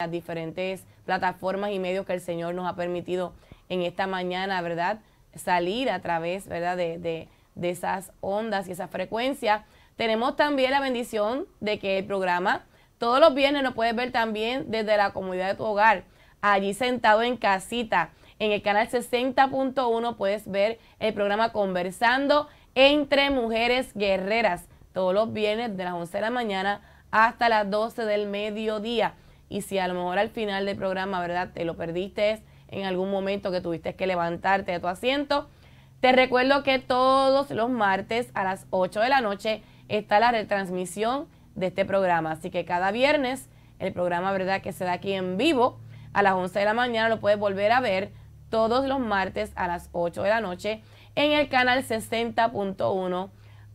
las diferentes plataformas y medios que el Señor nos ha permitido en esta mañana, ¿verdad? Salir a través, ¿verdad? De, de, de esas ondas y esas frecuencias. Tenemos también la bendición de que el programa todos los viernes lo puedes ver también desde la comunidad de tu hogar, allí sentado en casita. En el canal 60.1 puedes ver el programa Conversando entre Mujeres Guerreras, todos los viernes de las 11 de la mañana hasta las 12 del mediodía y si a lo mejor al final del programa, ¿verdad? Te lo perdiste en algún momento que tuviste que levantarte de tu asiento. Te recuerdo que todos los martes a las 8 de la noche está la retransmisión de este programa. Así que cada viernes el programa, ¿verdad? Que se da aquí en vivo a las 11 de la mañana lo puedes volver a ver todos los martes a las 8 de la noche en el canal 60.1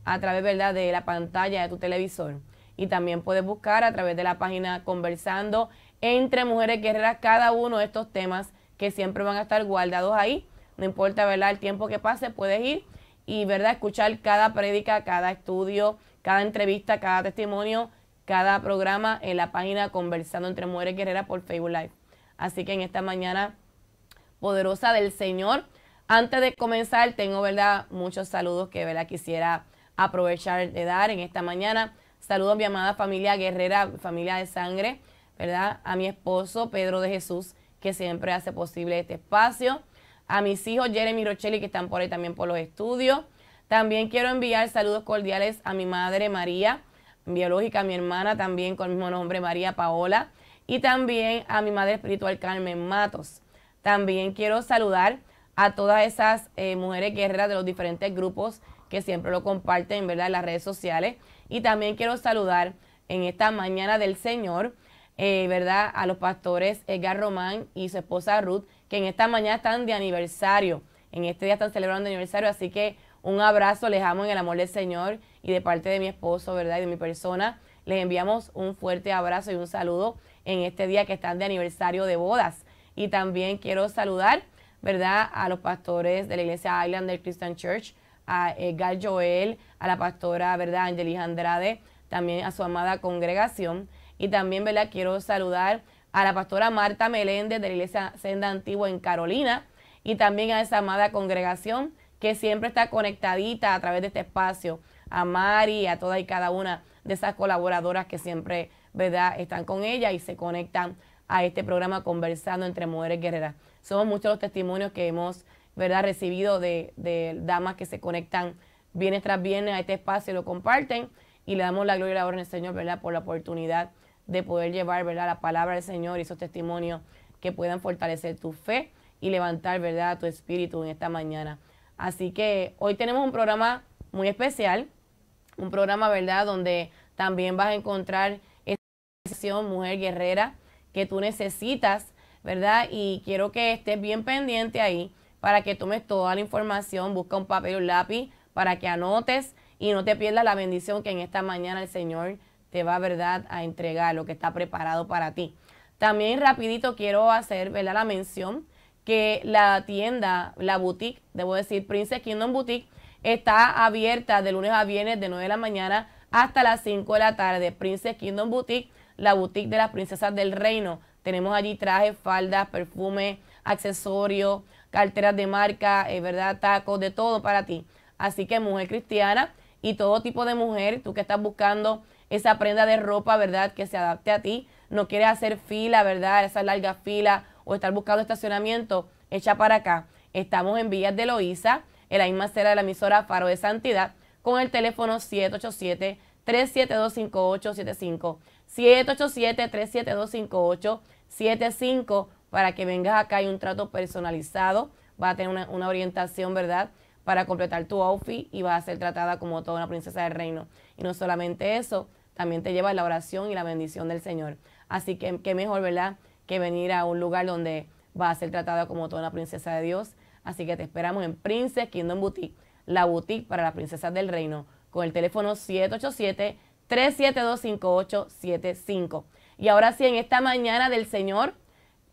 a través, ¿verdad? De la pantalla de tu televisor y también puedes buscar a través de la página Conversando entre Mujeres Guerreras cada uno de estos temas que siempre van a estar guardados ahí. No importa, ¿verdad? El tiempo que pase, puedes ir y, ¿verdad? Escuchar cada prédica, cada estudio, cada entrevista, cada testimonio, cada programa en la página Conversando entre Mujeres Guerreras por Facebook Live. Así que en esta mañana poderosa del Señor, antes de comenzar, tengo, ¿verdad? Muchos saludos que, ¿verdad? Quisiera aprovechar de dar en esta mañana. Saludos a mi amada familia guerrera, familia de sangre, ¿verdad? A mi esposo Pedro de Jesús, que siempre hace posible este espacio. A mis hijos Jeremy y Rochelli, que están por ahí también por los estudios. También quiero enviar saludos cordiales a mi madre María, biológica, mi hermana también con el mismo nombre María Paola. Y también a mi madre espiritual Carmen Matos. También quiero saludar a todas esas eh, mujeres guerreras de los diferentes grupos que siempre lo comparten ¿verdad? en las redes sociales. Y también quiero saludar en esta mañana del Señor, eh, ¿verdad? A los pastores Edgar Román y su esposa Ruth, que en esta mañana están de aniversario. En este día están celebrando aniversario, así que un abrazo, les amo en el amor del Señor y de parte de mi esposo, ¿verdad? Y de mi persona, les enviamos un fuerte abrazo y un saludo en este día que están de aniversario de bodas. Y también quiero saludar, ¿verdad? A los pastores de la iglesia Island del Christian Church, a Edgar Joel, a la pastora, ¿verdad? Angelis Andrade, también a su amada congregación. Y también, ¿verdad? Quiero saludar a la pastora Marta Meléndez de la Iglesia Senda Antigua en Carolina y también a esa amada congregación que siempre está conectadita a través de este espacio, a Mari, a toda y cada una de esas colaboradoras que siempre, ¿verdad?, están con ella y se conectan a este programa Conversando entre Mujeres Guerreras. Somos muchos los testimonios que hemos ¿verdad? Recibido de, damas que se conectan bienes tras bienes a este espacio y lo comparten. Y le damos la gloria y la honra al Señor, ¿verdad? Por la oportunidad de poder llevar, ¿verdad? La palabra del Señor y esos testimonios que puedan fortalecer tu fe y levantar, ¿verdad? Tu espíritu en esta mañana. Así que hoy tenemos un programa muy especial, un programa, ¿verdad? Donde también vas a encontrar esa sesión Mujer Guerrera que tú necesitas, ¿verdad? Y quiero que estés bien pendiente ahí para que tomes toda la información, busca un papel o un lápiz para que anotes y no te pierdas la bendición que en esta mañana el Señor te va, ¿verdad?, a entregar lo que está preparado para ti. También rapidito quiero hacer, la mención que la tienda, la boutique, debo decir, Princess Kingdom Boutique, está abierta de lunes a viernes de 9 de la mañana hasta las 5 de la tarde. Princess Kingdom Boutique, la boutique de las princesas del reino. Tenemos allí trajes, faldas, perfumes, accesorios, carteras de marca, eh, ¿verdad? Tacos, de todo para ti. Así que mujer cristiana y todo tipo de mujer, tú que estás buscando esa prenda de ropa, ¿verdad? Que se adapte a ti, no quieres hacer fila, ¿verdad? Esa larga fila o estar buscando estacionamiento, echa para acá. Estamos en Villas de Loíza, en la misma de la emisora Faro de Santidad, con el teléfono 787 3725875 787 3725875 para que vengas acá hay un trato personalizado, vas a tener una, orientación, ¿verdad? Para completar tu outfit y vas a ser tratada como toda una princesa del reino. Y no solamente eso, también te lleva la oración y la bendición del Señor. Así que qué mejor, ¿verdad? Que venir a un lugar donde vas a ser tratada como toda una princesa de Dios. Así que te esperamos en Princess Kingdom Boutique, la boutique para las princesas del reino, con el teléfono 787-372-5875. Y ahora sí, en esta mañana del Señor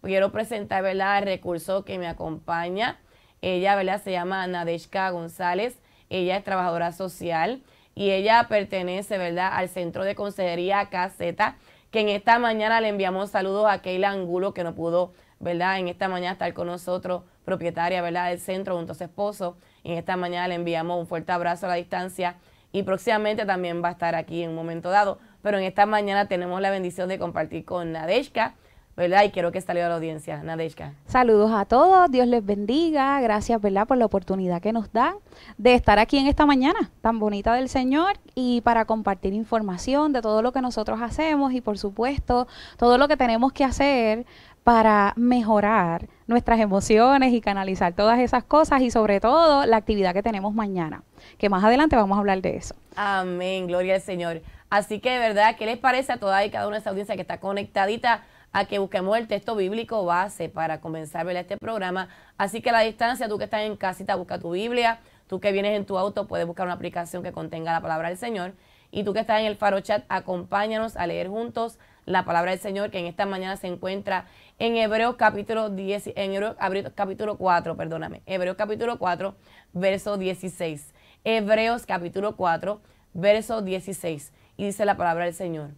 quiero pues presentar, ¿verdad?, el recurso que me acompaña. Ella, ¿verdad?, se llama Nadeshka González. Ella es trabajadora social y ella pertenece, ¿verdad?, al Centro de Consejería KZ, que en esta mañana le enviamos saludos a Keila Angulo, que no pudo, ¿verdad?, en esta mañana estar con nosotros, propietaria, ¿verdad?, del centro junto a su esposo. en esta mañana le enviamos un fuerte abrazo a la distancia y próximamente también va a estar aquí en un momento dado. Pero en esta mañana tenemos la bendición de compartir con Nadeshka ¿verdad? Y quiero que salió a la audiencia. Nadeshka. Saludos a todos, Dios les bendiga, gracias, ¿verdad?, por la oportunidad que nos dan de estar aquí en esta mañana tan bonita del Señor y para compartir información de todo lo que nosotros hacemos y, por supuesto, todo lo que tenemos que hacer para mejorar nuestras emociones y canalizar todas esas cosas y sobre todo la actividad que tenemos mañana, que más adelante vamos a hablar de eso. Amén, gloria al Señor. Así que de verdad, ¿qué les parece a toda y cada una de esa audiencia que está conectadita? a que busquemos el texto bíblico base para comenzar ¿verdad? este programa. Así que a la distancia, tú que estás en casita, busca tu Biblia. Tú que vienes en tu auto, puedes buscar una aplicación que contenga la palabra del Señor. Y tú que estás en el Faro Chat, acompáñanos a leer juntos la palabra del Señor que en esta mañana se encuentra en Hebreos capítulo 10, en capítulo 4, perdóname, Hebreos capítulo 4, verso 16. Hebreos capítulo 4, verso 16. Y dice la palabra del Señor.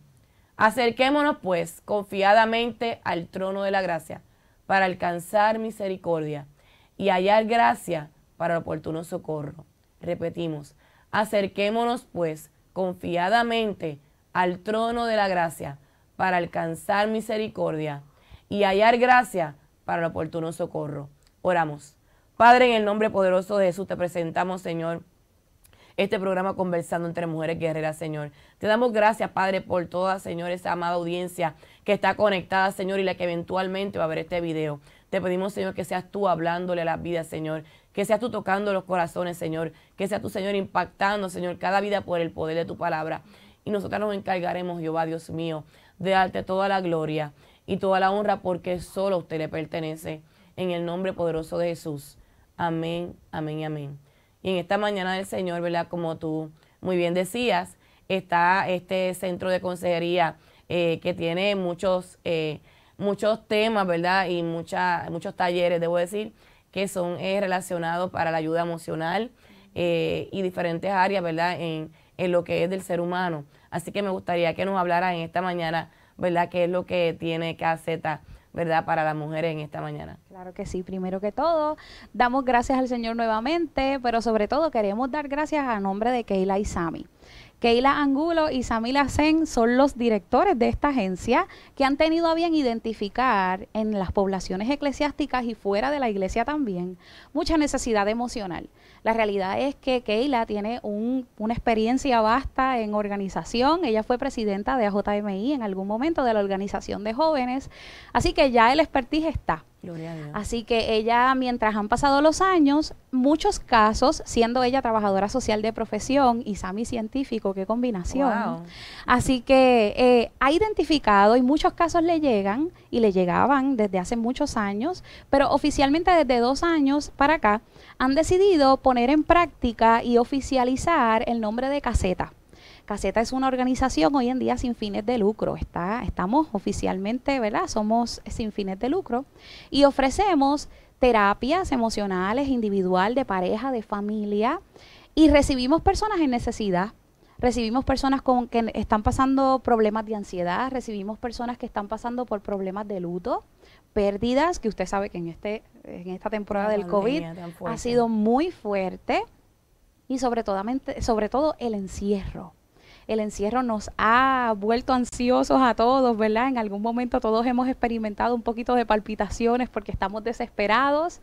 Acerquémonos, pues, confiadamente al trono de la gracia para alcanzar misericordia y hallar gracia para el oportuno socorro. Repetimos, acerquémonos, pues, confiadamente al trono de la gracia para alcanzar misericordia y hallar gracia para el oportuno socorro. Oramos. Padre, en el nombre poderoso de Jesús te presentamos, Señor, este programa Conversando entre Mujeres Guerreras, Señor. Te damos gracias, Padre, por toda, Señor, esa amada audiencia que está conectada, Señor, y la que eventualmente va a ver este video. Te pedimos, Señor, que seas tú hablándole a la vida, Señor. Que seas tú tocando los corazones, Señor. Que seas tú, Señor, impactando, Señor, cada vida por el poder de tu palabra. Y nosotros nos encargaremos, Jehová, Dios mío, de darte toda la gloria y toda la honra porque solo a usted le pertenece. En el nombre poderoso de Jesús. Amén, amén, y amén. Y en esta mañana del Señor, ¿verdad? Como tú muy bien decías, está este centro de consejería eh, que tiene muchos, eh, muchos temas, ¿verdad? Y muchos talleres, debo decir, que son eh, relacionados para la ayuda emocional y diferentes áreas, ¿verdad? En, lo que es del ser humano. Así que me gustaría que nos hablara en esta mañana, ¿verdad? ¿Qué es lo que tiene que hacer ¿verdad? Para las mujeres en esta mañana. Claro que sí, primero que todo, damos gracias al Señor nuevamente, pero sobre todo queremos dar gracias a nombre de Keila y Sami. Keila Angulo y Sami Lacen son los directores de esta agencia que han tenido a bien identificar en las poblaciones eclesiásticas y fuera de la iglesia también mucha necesidad emocional. La realidad es que Keila tiene una experiencia vasta en organización. Ella fue presidenta de AJMI en algún momento de la organización de jóvenes. Así que ya el expertise está. Así que ella, mientras han pasado los años, muchos casos, siendo ella trabajadora social de profesión y Sami científico, qué combinación. Así que eh, ha identificado y muchos casos le llegan y le llegaban desde hace muchos años, pero oficialmente desde dos años para acá han decidido poner en práctica y oficializar el nombre de caseta. Caseta es una organización hoy en día sin fines de lucro. Está, estamos oficialmente, ¿verdad? Somos sin fines de lucro y ofrecemos terapias emocionales, individual, de pareja, de familia y recibimos personas en necesidad. Recibimos personas con, que están pasando problemas de ansiedad, recibimos personas que están pasando por problemas de luto, pérdidas, que usted sabe que en, este, en esta temporada del COVID ha sido muy fuerte y sobre todo, sobre todo el encierro el encierro nos ha vuelto ansiosos a todos, ¿verdad? En algún momento todos hemos experimentado un poquito de palpitaciones porque estamos desesperados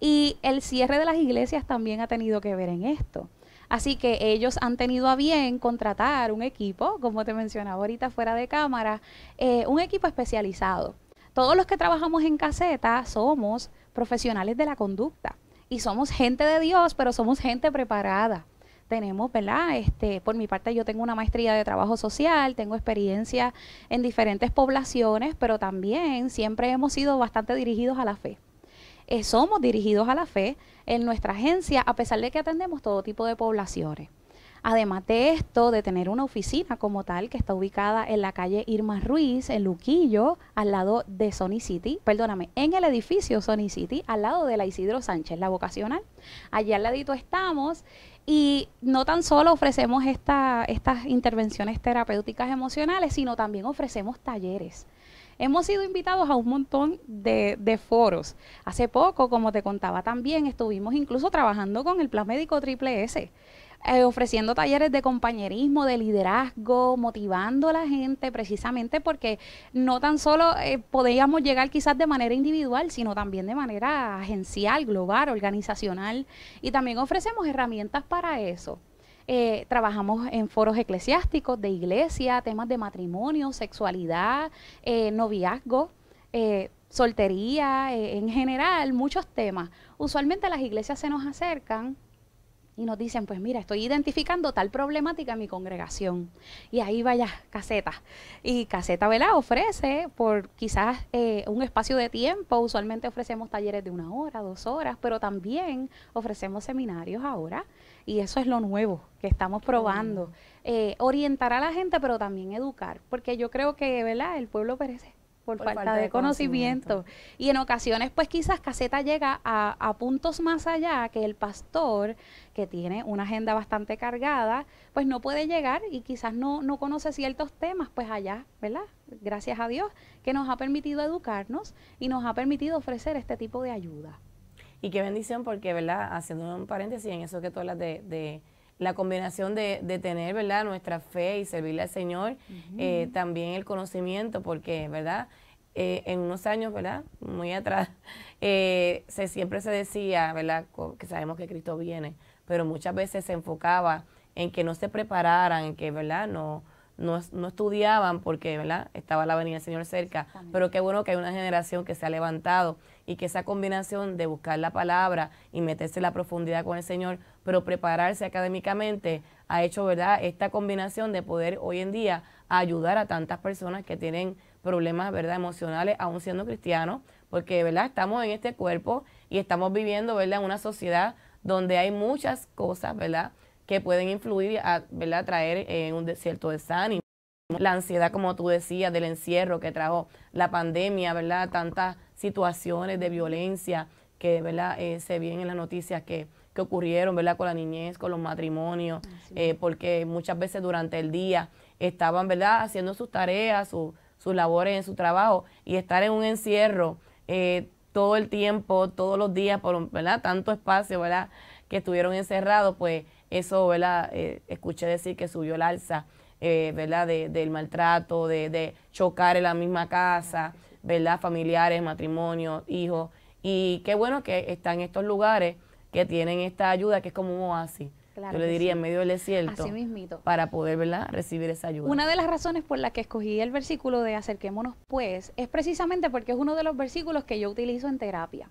y el cierre de las iglesias también ha tenido que ver en esto. Así que ellos han tenido a bien contratar un equipo, como te mencionaba ahorita fuera de cámara, eh, un equipo especializado. Todos los que trabajamos en caseta somos profesionales de la conducta y somos gente de Dios, pero somos gente preparada tenemos, ¿verdad? Este, por mi parte yo tengo una maestría de trabajo social, tengo experiencia en diferentes poblaciones, pero también siempre hemos sido bastante dirigidos a la fe. Eh, somos dirigidos a la fe en nuestra agencia, a pesar de que atendemos todo tipo de poblaciones. Además de esto, de tener una oficina como tal que está ubicada en la calle Irma Ruiz, en Luquillo, al lado de Sony City, perdóname, en el edificio Sony City, al lado de la Isidro Sánchez, la vocacional. allí al ladito estamos y no tan solo ofrecemos estas intervenciones terapéuticas emocionales, sino también ofrecemos talleres. Hemos sido invitados a un montón de, de, foros. Hace poco, como te contaba también, estuvimos incluso trabajando con el Plan Médico Triple S. Eh, ofreciendo talleres de compañerismo, de liderazgo, motivando a la gente precisamente porque no tan solo eh, podíamos llegar quizás de manera individual, sino también de manera agencial, global, organizacional y también ofrecemos herramientas para eso. Eh, trabajamos en foros eclesiásticos, de iglesia, temas de matrimonio, sexualidad, noviazgo, soltería, en general, muchos temas. Usualmente las iglesias se nos acercan y nos dicen, pues mira, estoy identificando tal problemática en mi congregación. Y ahí vaya Caseta. Y Caseta, ¿verdad? Ofrece por quizás eh, un espacio de tiempo, usualmente ofrecemos talleres de una hora, dos horas, pero también ofrecemos seminarios ahora. Y eso es lo nuevo que estamos probando. Eh, orientar a la gente, pero también educar, porque yo creo que, ¿verdad? El pueblo perece por, falta, de, conocimiento. Y en ocasiones, pues quizás Caseta llega a, puntos más allá que el pastor, que tiene una agenda bastante cargada, pues no puede llegar y quizás no, no conoce ciertos temas, pues allá, ¿verdad? Gracias a Dios que nos ha permitido educarnos y nos ha permitido ofrecer este tipo de ayuda. Y qué bendición porque, ¿verdad? Haciendo un paréntesis en eso que tú hablas de la combinación de, tener, ¿verdad?, nuestra fe y servirle al Señor, eh, también el conocimiento, porque, ¿verdad?, eh, en unos años, ¿verdad?, muy atrás, eh, se, siempre se decía, ¿verdad?, que sabemos que Cristo viene, pero muchas veces se enfocaba en que no se prepararan, que, ¿verdad?, no... No, no estudiaban porque ¿verdad? estaba la venida del Señor cerca, pero qué bueno que hay una generación que se ha levantado y que esa combinación de buscar la palabra y meterse en la profundidad con el Señor, pero prepararse académicamente, ha hecho, ¿verdad?, esta combinación de poder hoy en día ayudar a tantas personas que tienen problemas, ¿verdad?, emocionales, aún siendo cristianos, porque, ¿verdad?, estamos en este cuerpo y estamos viviendo, ¿verdad?, en una sociedad donde hay muchas cosas, ¿verdad?, que pueden influir, a, ¿verdad?, traer en eh, un cierto desánimo la ansiedad, como tú decías, del encierro que trajo la pandemia, ¿verdad? Tantas situaciones de violencia que ¿verdad? Eh, se ven en las noticias que, que, ocurrieron ¿verdad? con la niñez, con los matrimonios, eh, porque muchas veces durante el día estaban ¿verdad? haciendo sus tareas, sus labores en su trabajo y estar en un encierro eh, todo el tiempo, todos los días, por ¿verdad? tanto espacio ¿verdad? que estuvieron encerrados, pues eso ¿verdad? escuché decir que subió el alza. ¿verdad? del maltrato, de, de chocar en la misma casa, ¿verdad? Familiares, matrimonios, hijos. Y qué bueno que están estos lugares que tienen esta ayuda, que es como un oasis. yo le diría en medio del desierto para poder ¿verdad? recibir esa ayuda. Una de las razones por las que escogí el versículo de acerquémonos pues es precisamente porque es uno de los versículos que yo utilizo en terapia.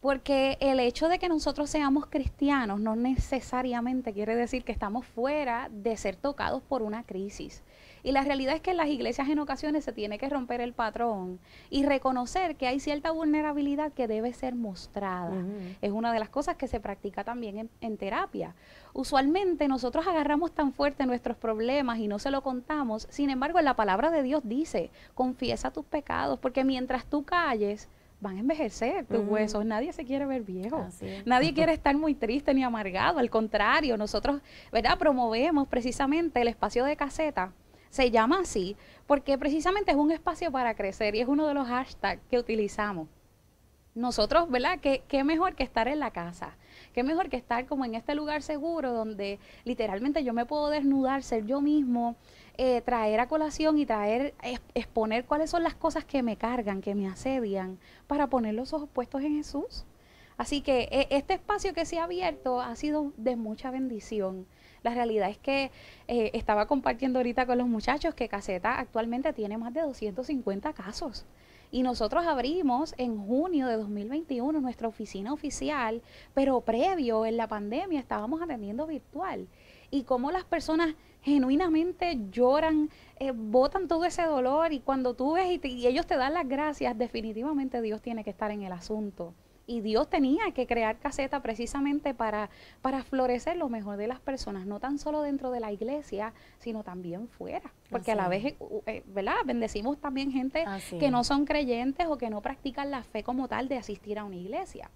Porque el hecho de que nosotros seamos cristianos no necesariamente quiere decir que estamos fuera de ser tocados por una crisis. Y la realidad es que en las iglesias en ocasiones se tiene que romper el patrón y reconocer que hay cierta vulnerabilidad que debe ser mostrada. Es una de las cosas que se practica también en, terapia. Usualmente nosotros agarramos tan fuerte nuestros problemas y no se lo contamos. Sin embargo, la palabra de Dios dice, confiesa tus pecados, porque mientras tú calles, van a envejecer tus huesos. Nadie se quiere ver viejo. Nadie quiere estar muy triste ni amargado. Al contrario, nosotros, ¿verdad? Promovemos precisamente el espacio de caseta se llama así porque precisamente es un espacio para crecer y es uno de los hashtags que utilizamos. Nosotros, ¿verdad? ¿Qué, qué mejor que estar en la casa? ¿Qué mejor que estar como en este lugar seguro donde literalmente yo me puedo desnudar, ser yo mismo, eh, traer a colación y traer, exponer cuáles son las cosas que me cargan, que me asedian, para poner los ojos puestos en Jesús? Así que eh, este espacio que se ha abierto ha sido de mucha bendición. La realidad es que eh, estaba compartiendo ahorita con los muchachos que Caseta actualmente tiene más de 250 casos. Y nosotros abrimos en junio de 2021 nuestra oficina oficial, pero previo en la pandemia estábamos atendiendo virtual. Y cómo las personas genuinamente lloran, eh, botan todo ese dolor y cuando tú ves y, y ellos te dan las gracias, definitivamente Dios tiene que estar en el asunto y Dios tenía que crear caseta precisamente para, para florecer lo mejor de las personas, no tan solo dentro de la iglesia, sino también fuera. Porque a la vez, eh, ¿verdad? Bendecimos también gente que no son creyentes o que no practican la fe como tal de asistir a una iglesia.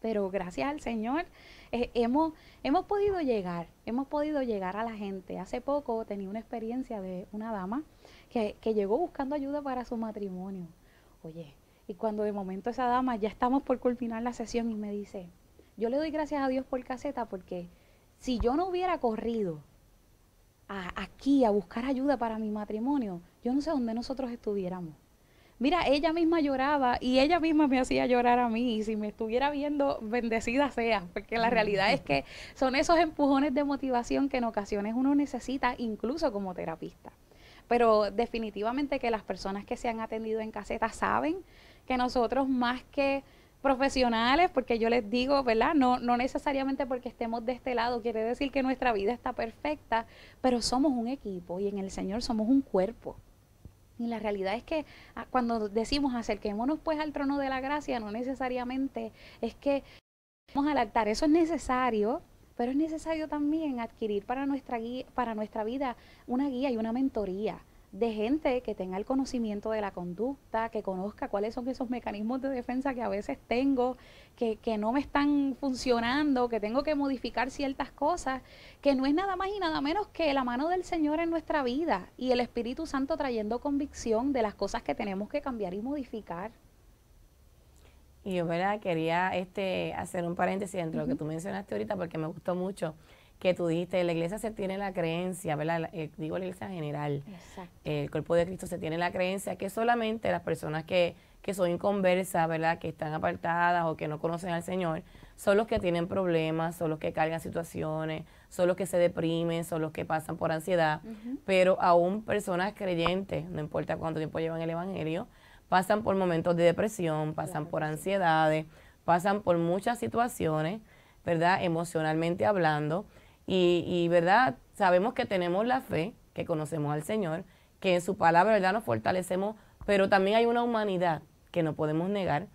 Pero gracias al Señor eh, hemos, hemos podido llegar, hemos podido llegar a la gente. Hace poco tenía una experiencia de una dama que, que llegó buscando ayuda para su matrimonio. Oye, y cuando de momento esa dama, ya estamos por culminar la sesión y me dice, yo le doy gracias a Dios por caseta porque si yo no hubiera corrido aquí a buscar ayuda para mi matrimonio, yo no sé dónde nosotros estuviéramos. Mira, ella misma lloraba y ella misma me hacía llorar a mí. Y si me estuviera viendo, bendecida sea, porque la realidad es que son esos empujones de motivación que en ocasiones uno necesita, incluso como terapista. Pero definitivamente que las personas que se han atendido en caseta saben que nosotros más que profesionales, porque yo les digo, ¿verdad? No, no necesariamente porque estemos de este lado, quiere decir que nuestra vida está perfecta, pero somos un equipo y en el Señor somos un cuerpo. Y la realidad es que ah, cuando decimos acerquémonos pues al trono de la gracia, no necesariamente es que vamos al altar, eso es necesario, pero es necesario también adquirir para nuestra, guía, para nuestra vida una guía y una mentoría de gente que tenga el conocimiento de la conducta, que conozca cuáles son esos mecanismos de defensa que a veces tengo, que, no me están funcionando, que tengo que modificar ciertas cosas, que no es nada más y nada menos que la mano del Señor en nuestra vida y el Espíritu Santo trayendo convicción de las cosas que tenemos que cambiar y modificar. Y yo, ¿verdad? Quería este, hacer un paréntesis entre lo que tú mencionaste ahorita porque me gustó mucho que tú dijiste, la iglesia se tiene la creencia, ¿verdad? Eh, digo la iglesia en general, el cuerpo de Cristo se tiene la creencia que solamente las personas que, que son inconversas, ¿verdad? Que están apartadas o que no conocen al Señor, son los que tienen problemas, son los que cargan situaciones, son los que se deprimen, son los que pasan por ansiedad, pero aún personas creyentes, no importa cuánto tiempo llevan el Evangelio, pasan por momentos de depresión, pasan por ansiedades, pasan por muchas situaciones, ¿verdad? Emocionalmente hablando y, ¿verdad? Sabemos que tenemos la fe, que conocemos al Señor, que en su palabra, ¿verdad? Nos fortalecemos, pero también hay una humanidad que no podemos negar.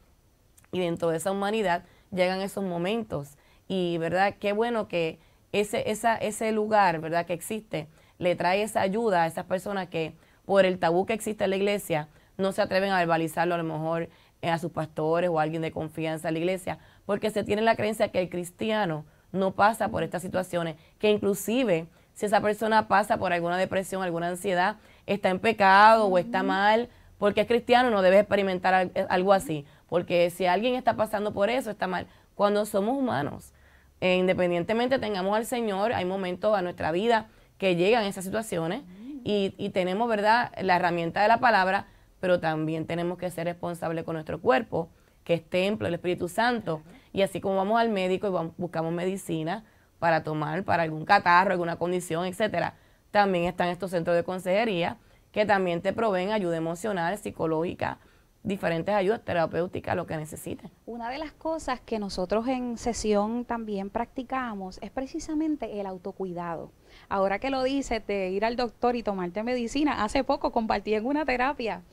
Y dentro de esa humanidad llegan esos momentos. Y, ¿verdad? Qué bueno que ese, esa, ese lugar, ¿verdad? Que existe, le trae esa ayuda a esas personas que por el tabú que existe en la iglesia no se atreven a verbalizarlo a lo mejor eh, a sus pastores o a alguien de confianza en la iglesia, porque se tiene la creencia que el cristiano no pasa por estas situaciones, que inclusive si esa persona pasa por alguna depresión, alguna ansiedad, está en pecado o está mal, porque es cristiano no debe experimentar eh, algo así, porque si alguien está pasando por eso, está mal. Cuando somos humanos, eh, independientemente tengamos al Señor, hay momentos a nuestra vida que llegan esas situaciones y, tenemos, ¿verdad?, la herramienta de la palabra, pero también tenemos que ser responsables con nuestro cuerpo, que es templo, el Espíritu Santo. Y así como vamos al médico y buscamos medicina para tomar para algún catarro, alguna condición, etcétera, también están estos centros de consejería que también te proveen ayuda emocional, psicológica, diferentes ayudas terapéuticas, lo que necesites. Una de las cosas que nosotros en sesión también practicamos es precisamente el autocuidado. Ahora que lo dices, de ir al doctor y tomarte medicina, hace poco compartí en una terapia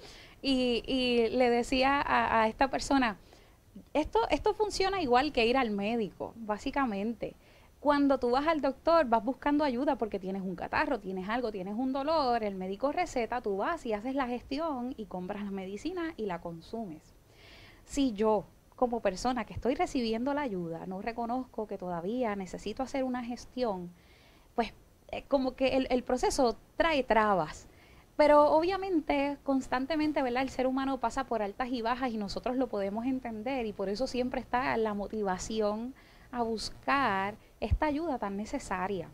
y, le decía a esta persona, esto, funciona igual que ir al médico, básicamente. Cuando tú vas al doctor, vas buscando ayuda porque tienes un catarro, tienes algo, tienes un dolor, el médico receta, tú vas y haces la gestión y compras la medicina y la consumes. Si yo, como persona que estoy recibiendo la ayuda, no reconozco que todavía necesito hacer una gestión, pues eh, como que el proceso trae trabas pero obviamente, constantemente, ¿verdad? El ser humano pasa por altas y bajas y nosotros lo podemos entender y por eso siempre está la motivación a buscar esta ayuda tan necesaria.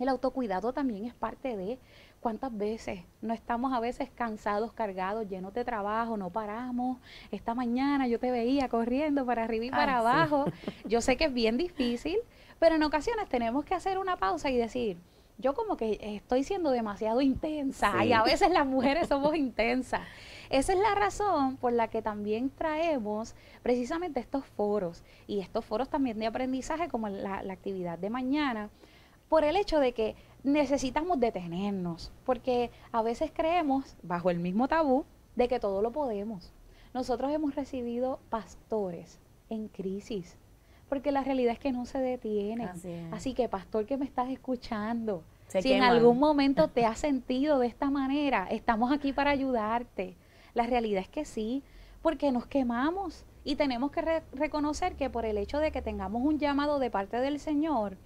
El autocuidado también es parte de cuántas veces no estamos a veces cansados, cargados, llenos de trabajo, no paramos. Esta mañana yo te veía corriendo para arriba y para ah, abajo. Yo sé que es bien difícil, pero en ocasiones tenemos que hacer una pausa y decir, yo como que estoy siendo demasiado intensa y a veces las mujeres somos intensas. Esa es la razón por la que también traemos precisamente estos foros y estos foros también de aprendizaje como la actividad de mañana, por el hecho de que necesitamos detenernos, porque a veces creemos, bajo el mismo tabú, de que todo lo podemos. Nosotros hemos recibido pastores en crisis, porque la realidad es que no se detiene. Así, que, pastor, que me estás escuchando, si en algún momento te has sentido de esta manera, estamos aquí para ayudarte. La realidad es que sí, porque nos quemamos y tenemos que reconocer que por el hecho de que tengamos un llamado de parte del Señor,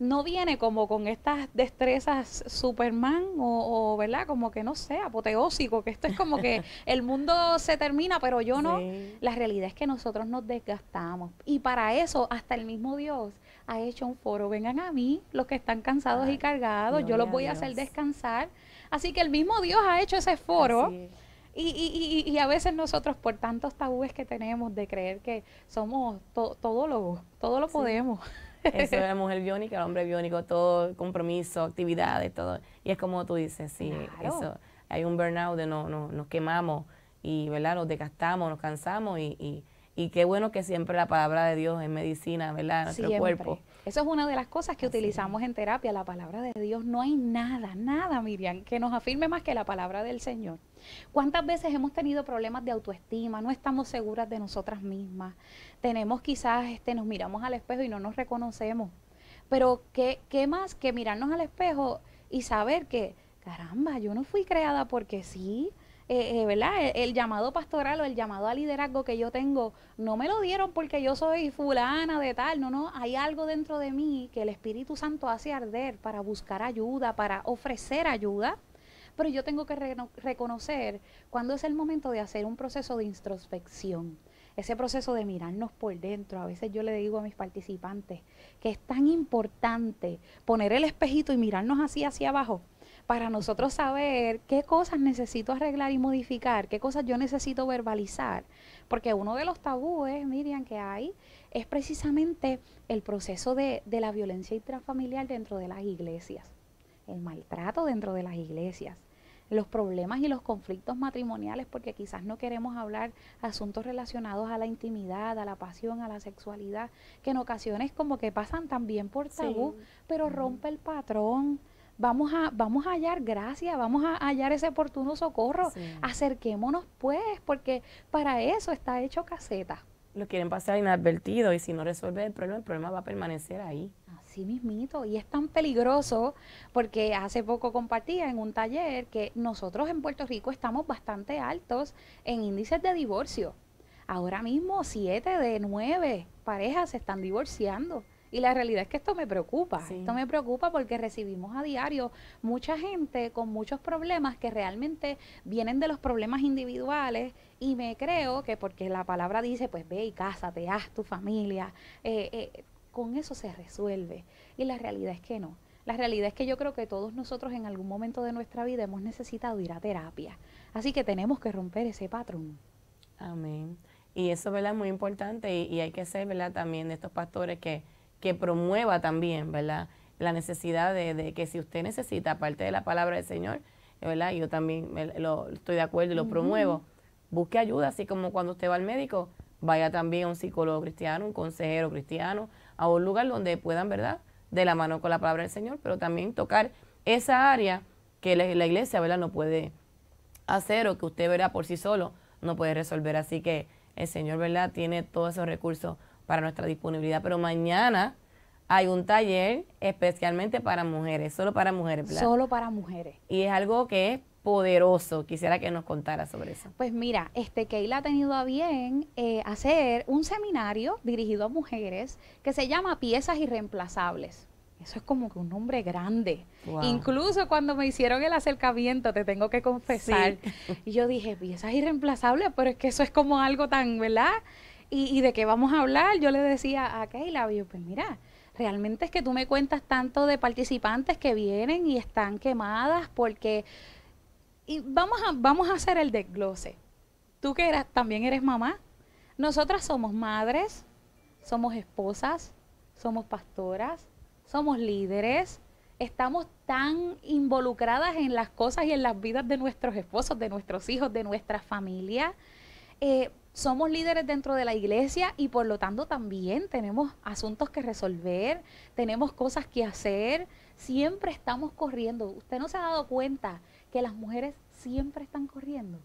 no viene como con estas destrezas Superman o, ¿verdad? Como que no sé, apoteósico, que esto es como que el mundo se termina, pero yo no. La realidad es que nosotros nos desgastamos. Y para eso, hasta el mismo Dios ha hecho un foro. Vengan a mí, los que están cansados y cargados, yo los voy a, hacer descansar. Así que el mismo Dios ha hecho ese foro. Y, a veces nosotros, por tantos tabúes que tenemos de creer que somos todo lo, todo lo podemos. Eso es la mujer biónica, el hombre biónico, todo compromiso, actividades, todo. Y es como tú dices, sí, eso. Hay un burnout no, nos quemamos y, ¿verdad? Nos desgastamos, nos cansamos y, y, y qué bueno que siempre la palabra de Dios es medicina, ¿verdad? Nuestro cuerpo. Eso es una de las cosas que utilizamos en terapia, la palabra de Dios. No hay nada, nada, Miriam, que nos afirme más que la palabra del Señor. ¿Cuántas veces hemos tenido problemas de autoestima? No estamos seguras de nosotras mismas. Tenemos quizás, este, nos miramos al espejo y no nos reconocemos. Pero ¿qué, más que mirarnos al espejo y saber que, caramba, yo no fui creada porque sí, eh, eh, ¿verdad? el, llamado pastoral o el llamado a liderazgo que yo tengo, no me lo dieron porque yo soy fulana de tal, no, no, hay algo dentro de mí que el Espíritu Santo hace arder para buscar ayuda, para ofrecer ayuda pero yo tengo que reconocer cuándo es el momento de hacer un proceso de introspección. Ese proceso de mirarnos por dentro. A veces yo le digo a mis participantes que es tan importante poner el espejito y mirarnos así hacia abajo para nosotros saber qué cosas necesito arreglar y modificar, qué cosas yo necesito verbalizar. Porque uno de los tabúes, Miriam, que hay es precisamente el proceso de, de la violencia intrafamiliar dentro de las iglesias, el maltrato dentro de las iglesias los problemas y los conflictos matrimoniales, porque quizás no queremos hablar asuntos relacionados a la intimidad, a la pasión, a la sexualidad, que en ocasiones como que pasan también por tabú, pero rompe el patrón. Vamos a, vamos a hallar gracia, vamos a hallar ese oportuno socorro. Acerquémonos pues, porque para eso está hecho caseta lo quieren pasar inadvertido y si no resuelve el problema, el problema va a permanecer ahí. Así mismito, y es tan peligroso porque hace poco compartía en un taller que nosotros en Puerto Rico estamos bastante altos en índices de divorcio. Ahora mismo siete de nueve parejas se están divorciando. Y la realidad es que esto me preocupa, esto me preocupa porque recibimos a diario mucha gente con muchos problemas que realmente vienen de los problemas individuales y me creo que porque la palabra dice, pues ve y casa te haz tu familia, eh, eh, con eso se resuelve. Y la realidad es que no. La realidad es que yo creo que todos nosotros en algún momento de nuestra vida hemos necesitado ir a terapia. Así que tenemos que romper ese patrón. Amén. Y eso ¿verdad? es muy importante y, hay que ser también de estos pastores que que promueva también, ¿verdad? La necesidad de, que si usted necesita, aparte de la palabra del Señor, ¿verdad? Yo también lo, estoy de acuerdo y lo promuevo. Busque ayuda, así como cuando usted va al médico, vaya también a un psicólogo cristiano, un consejero cristiano, a un lugar donde puedan, ¿verdad? De la mano con la palabra del Señor, pero también tocar esa área que la, la iglesia, ¿verdad? No puede hacer o que usted, ¿verdad? Por sí solo no puede resolver. Así que el Señor, ¿verdad? Tiene todos esos recursos para nuestra disponibilidad. Pero mañana hay un taller especialmente para mujeres, solo para mujeres. Solo para mujeres. Y es algo que es poderoso. Quisiera que nos contara sobre eso. Pues mira, este Keila ha tenido a bien eh, hacer un seminario dirigido a mujeres que se llama Piezas Irreemplazables. Eso es como que un nombre grande. Incluso cuando me hicieron el acercamiento, te tengo que confesar. Y yo dije, piezas irreemplazables, pero es que eso es como algo tan, ¿verdad? ¿Y, de qué vamos a hablar? Yo le decía a Keila, yo, pues mira, realmente es que tú me cuentas tanto de participantes que vienen y están quemadas porque... Y vamos a, vamos a hacer el desglose. Tú que eras, también eres mamá. Nosotras somos madres, somos esposas, somos pastoras, somos líderes, estamos tan involucradas en las cosas y en las vidas de nuestros esposos, de nuestros hijos, de nuestra familia. Eh, somos líderes dentro de la iglesia y por lo tanto también tenemos asuntos que resolver, tenemos cosas que hacer, siempre estamos corriendo. Usted no se ha dado cuenta que las mujeres siempre están corriendo.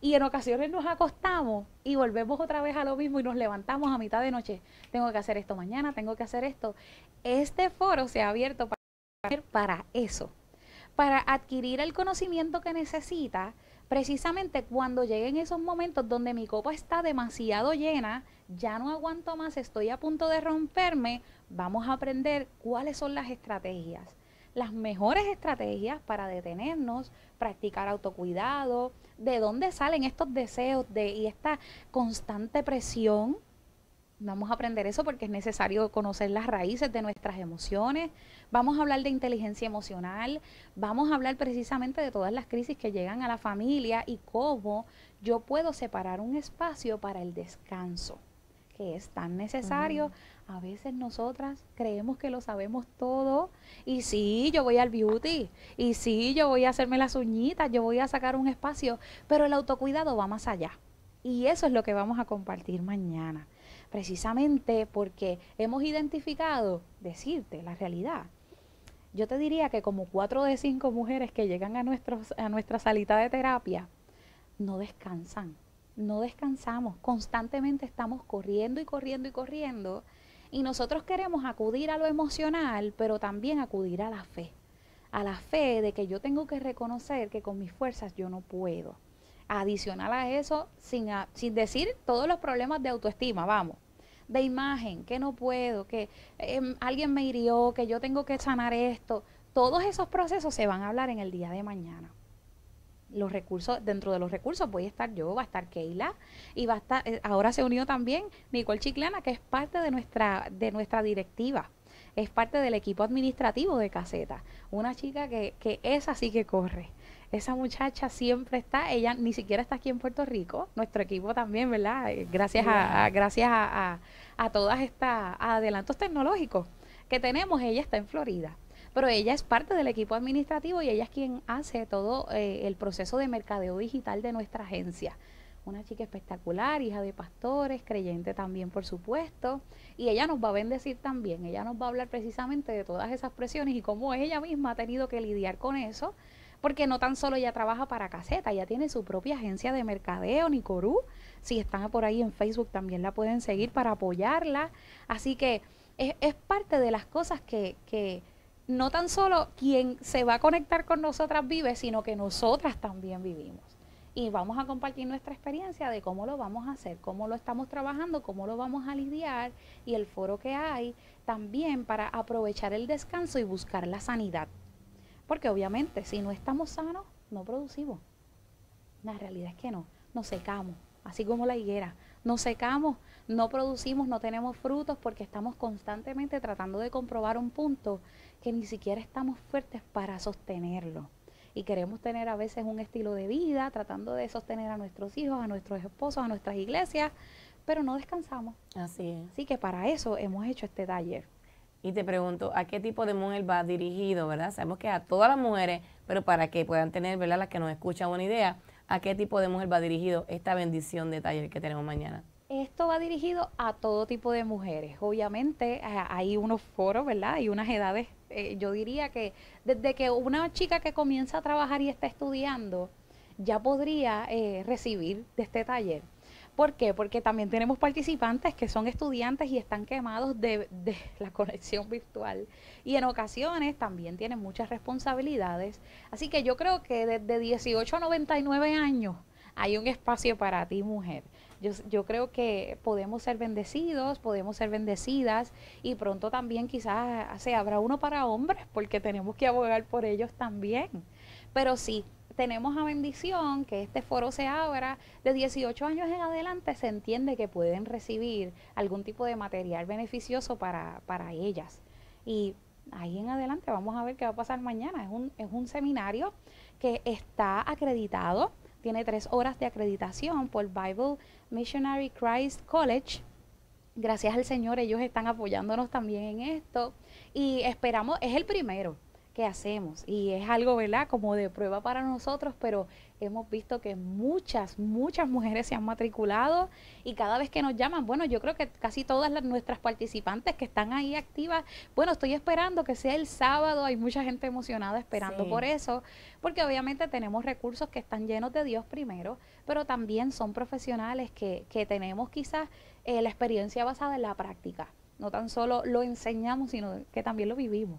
Y en ocasiones nos acostamos y volvemos otra vez a lo mismo y nos levantamos a mitad de noche. Tengo que hacer esto mañana, tengo que hacer esto. Este foro se ha abierto para, eso, para adquirir el conocimiento que necesita precisamente cuando lleguen esos momentos donde mi copa está demasiado llena, ya no aguanto más, estoy a punto de romperme, vamos a aprender cuáles son las estrategias. Las mejores estrategias para detenernos, practicar autocuidado, de dónde salen estos deseos de, y esta constante presión. Vamos a aprender eso porque es necesario conocer las raíces de nuestras emociones, Vamos a hablar de inteligencia emocional, vamos a hablar precisamente de todas las crisis que llegan a la familia y cómo yo puedo separar un espacio para el descanso, que es tan necesario. A veces nosotras creemos que lo sabemos todo y sí, yo voy al beauty y sí, yo voy a hacerme las uñitas, yo voy a sacar un espacio, pero el autocuidado va más allá. Y eso es lo que vamos a compartir mañana precisamente porque hemos identificado, decirte la realidad, yo te diría que como cuatro de cinco mujeres que llegan a, nuestros, a nuestra salita de terapia no descansan, no descansamos, constantemente estamos corriendo y corriendo y corriendo y nosotros queremos acudir a lo emocional, pero también acudir a la fe, a la fe de que yo tengo que reconocer que con mis fuerzas yo no puedo. Adicional a eso, sin, sin decir todos los problemas de autoestima, vamos, de imagen, que no puedo, que em, alguien me hirió, que yo tengo que sanar esto. Todos esos procesos se van a hablar en el día de mañana. Los recursos, dentro de los recursos voy a estar yo, va a estar Keila y va a estar, eh, ahora se unió también Nicole Chiclana, que es parte de nuestra, de nuestra directiva es parte del equipo administrativo de Caseta. Una chica que, es así que corre esa muchacha siempre está, ella ni siquiera está aquí en Puerto Rico, nuestro equipo también, ¿verdad? Eh, gracias a, gracias a, a, todas estas adelantos tecnológicos que tenemos, ella está en Florida. Pero ella es parte del equipo administrativo y ella es quien hace todo eh, el proceso de mercadeo digital de nuestra agencia. Una chica espectacular, hija de pastores, creyente también, por supuesto. Y ella nos va a bendecir también. Ella nos va a hablar precisamente de todas esas presiones y cómo ella misma ha tenido que lidiar con eso porque no tan solo ella trabaja para Caseta, ya tiene su propia agencia de mercadeo, Nicorú. Si están por ahí en Facebook también la pueden seguir para apoyarla. Así que es, parte de las cosas que, que no tan solo quien se va a conectar con nosotras vive, sino que nosotras también vivimos. Y vamos a compartir nuestra experiencia de cómo lo vamos a hacer, cómo lo estamos trabajando, cómo lo vamos a lidiar y el foro que hay también para aprovechar el descanso y buscar la sanidad. Porque obviamente si no estamos sanos, no producimos. La realidad es que no. Nos secamos, así como la higuera. Nos secamos, no producimos, no tenemos frutos porque estamos constantemente tratando de comprobar un punto que ni siquiera estamos fuertes para sostenerlo. Y queremos tener a veces un estilo de vida, tratando de sostener a nuestros hijos, a nuestros esposos, a nuestras iglesias, pero no descansamos. Así es. Así que para eso hemos hecho este taller y te pregunto, ¿a qué tipo de mujer va dirigido, verdad? Sabemos que a todas las mujeres, pero para que puedan tener, ¿verdad? Las que nos escuchan una idea, ¿a qué tipo de mujer va dirigido esta bendición de taller que tenemos mañana? Esto va dirigido a todo tipo de mujeres. Obviamente hay unos foros, ¿verdad? y unas edades. Eh, yo diría que desde que una chica que comienza a trabajar y está estudiando, ya podría eh, recibir de este taller ¿Por qué? Porque también tenemos participantes que son estudiantes y están quemados de, la conexión virtual. Y en ocasiones también tienen muchas responsabilidades. Así que yo creo que desde 18 a 99 años hay un espacio para ti, mujer. Yo, creo que podemos ser bendecidos, podemos ser bendecidas y pronto también quizás ah, se habrá uno para hombres porque tenemos que abogar por ellos también. Pero sí, tenemos a bendición que este foro se abra. De 18 años en adelante se entiende que pueden recibir algún tipo de material beneficioso para, para ellas. Y ahí en adelante vamos a ver qué va a pasar mañana. Es un, es un seminario que está acreditado, tiene tres horas de acreditación por Bible Missionary Christ College. Gracias al Señor, ellos están apoyándonos también en esto y esperamos, es el primero, ¿Qué hacemos. Y es algo, ¿verdad? Como de prueba para nosotros, pero hemos visto que muchas, muchas mujeres se han matriculado y cada vez que nos llaman, bueno, yo creo que casi todas las, nuestras participantes que están ahí activas, bueno, estoy esperando que sea el sábado, hay mucha gente emocionada esperando por eso, porque obviamente tenemos recursos que están llenos de Dios primero, pero también son profesionales que, tenemos quizás eh, la experiencia basada en la práctica. No tan solo lo enseñamos, sino que también lo vivimos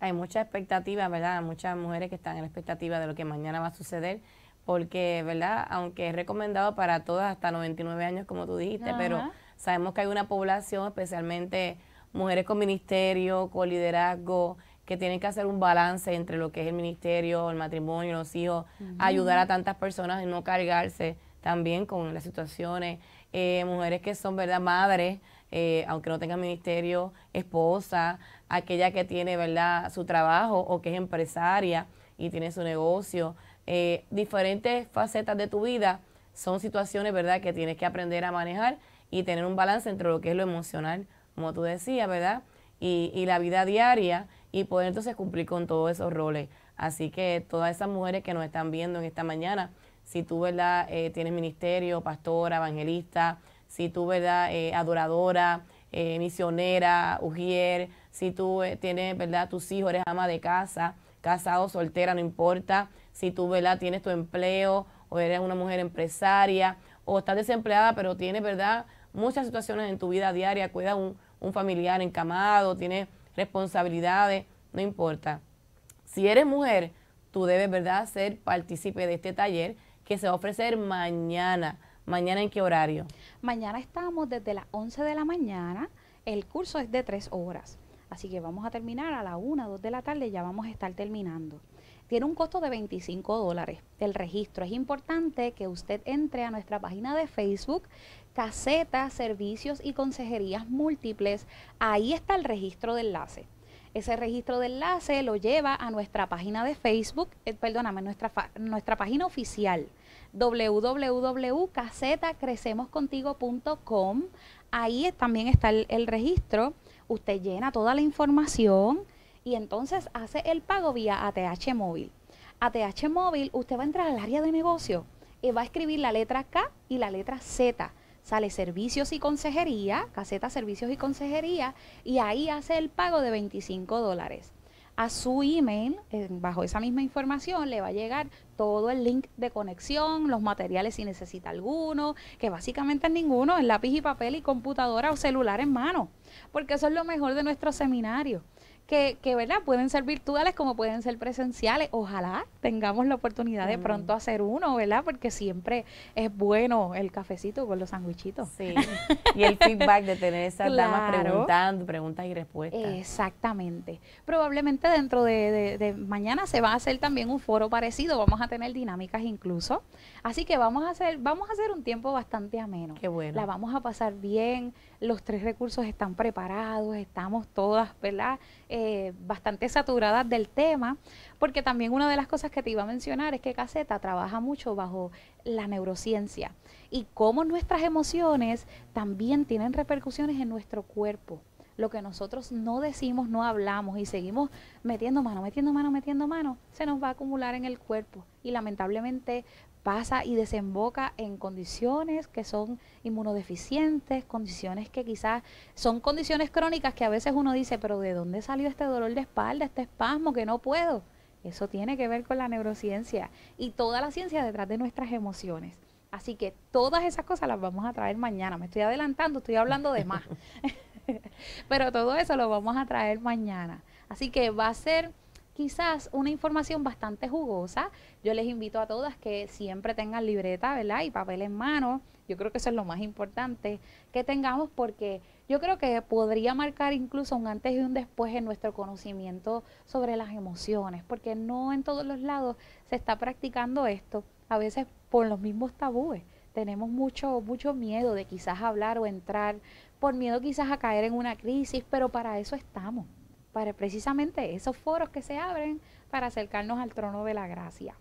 hay mucha expectativa, ¿verdad? muchas mujeres que están en la expectativa de lo que mañana va a suceder, porque, ¿verdad? Aunque es recomendado para todas hasta 99 años, como tú dijiste, pero sabemos que hay una población, especialmente mujeres con ministerio, con liderazgo, que tienen que hacer un balance entre lo que es el ministerio, el matrimonio, los hijos, ayudar a tantas personas y no cargarse también con las situaciones. Eh, mujeres que son, ¿verdad?, madres, eh, aunque no tengan ministerio, esposas, aquella que tiene ¿verdad? su trabajo o que es empresaria y tiene su negocio. Eh, diferentes facetas de tu vida son situaciones ¿verdad? que tienes que aprender a manejar y tener un balance entre lo que es lo emocional, como tú decías, ¿verdad? Y, la vida diaria y poder entonces cumplir con todos esos roles. Así que todas esas mujeres que nos están viendo en esta mañana, si tú ¿verdad? Eh, tienes ministerio, pastora, evangelista, si tú ¿verdad? Eh, adoradora, misionera, ujier, si tú eh, tienes, ¿verdad?, tus hijos, eres ama de casa, casado, soltera, no importa, si tú, ¿verdad?, tienes tu empleo o eres una mujer empresaria o estás desempleada pero tienes, ¿verdad?, muchas situaciones en tu vida diaria, cuida un, un familiar encamado, tienes responsabilidades, no importa. Si eres mujer, tú debes, ¿verdad?, ser partícipe de este taller que se va a ofrecer mañana. ¿Mañana en qué horario? Mañana estamos desde las 11 de la mañana. El curso es de tres horas. Así que vamos a terminar a la 1, 2 de la tarde, ya vamos a estar terminando. Tiene un costo de 25 dólares el registro. Es importante que usted entre a nuestra página de Facebook, Caseta, Servicios y Consejerías Múltiples. Ahí está el registro de enlace. Ese registro de enlace lo lleva a nuestra página de Facebook, eh, perdóname, nuestra, nuestra página oficial, www.casetacrecemoscontigo.com. Ahí también está el registro usted llena toda la información y entonces hace el pago vía ATH móvil. ATH móvil, usted va a entrar al área de negocio y va a escribir la letra K y la letra Z. Sale servicios y consejería, caseta servicios y consejería, y ahí hace el pago de 25 dólares. A su email, eh, bajo esa misma información, le va a llegar todo el link de conexión, los materiales si necesita alguno, que básicamente es ninguno, es lápiz y papel y computadora o celular en mano, porque eso es lo mejor de nuestro seminario que, ¿verdad? Pueden ser virtuales como pueden ser presenciales. Ojalá tengamos la oportunidad de mm. pronto hacer uno, ¿verdad? Porque siempre es bueno el cafecito con los sandwichitos. Sí. y el feedback de tener esas damas preguntando, preguntas y respuestas. Exactamente. Probablemente dentro de, mañana se va a hacer también un foro parecido. Vamos a tener dinámicas incluso. Así que vamos a hacer, vamos a hacer un tiempo bastante ameno. Qué bueno. La vamos a pasar bien los tres recursos están preparados, estamos todas, ¿verdad? Eh, bastante saturadas del tema, porque también una de las cosas que te iba a mencionar es que Caseta trabaja mucho bajo la neurociencia y cómo nuestras emociones también tienen repercusiones en nuestro cuerpo lo que nosotros no decimos, no hablamos y seguimos metiendo mano, metiendo mano, metiendo mano, se nos va a acumular en el cuerpo y lamentablemente pasa y desemboca en condiciones que son inmunodeficientes, condiciones que quizás son condiciones crónicas que a veces uno dice, pero ¿de dónde salió este dolor de espalda, este espasmo que no puedo? Eso tiene que ver con la neurociencia y toda la ciencia detrás de nuestras emociones. Así que todas esas cosas las vamos a traer mañana. Me estoy adelantando, estoy hablando de más. pero todo eso lo vamos a traer mañana. Así que va a ser quizás una información bastante jugosa. Yo les invito a todas que siempre tengan libreta, ¿verdad? Y papel en mano. Yo creo que eso es lo más importante que tengamos porque yo creo que podría marcar incluso un antes y un después en nuestro conocimiento sobre las emociones, porque no en todos los lados se está practicando esto, a veces por los mismos tabúes. Tenemos mucho, mucho miedo de quizás hablar o entrar, por miedo quizás a caer en una crisis, pero para eso estamos para precisamente esos foros que se abren para acercarnos al trono de la gracia.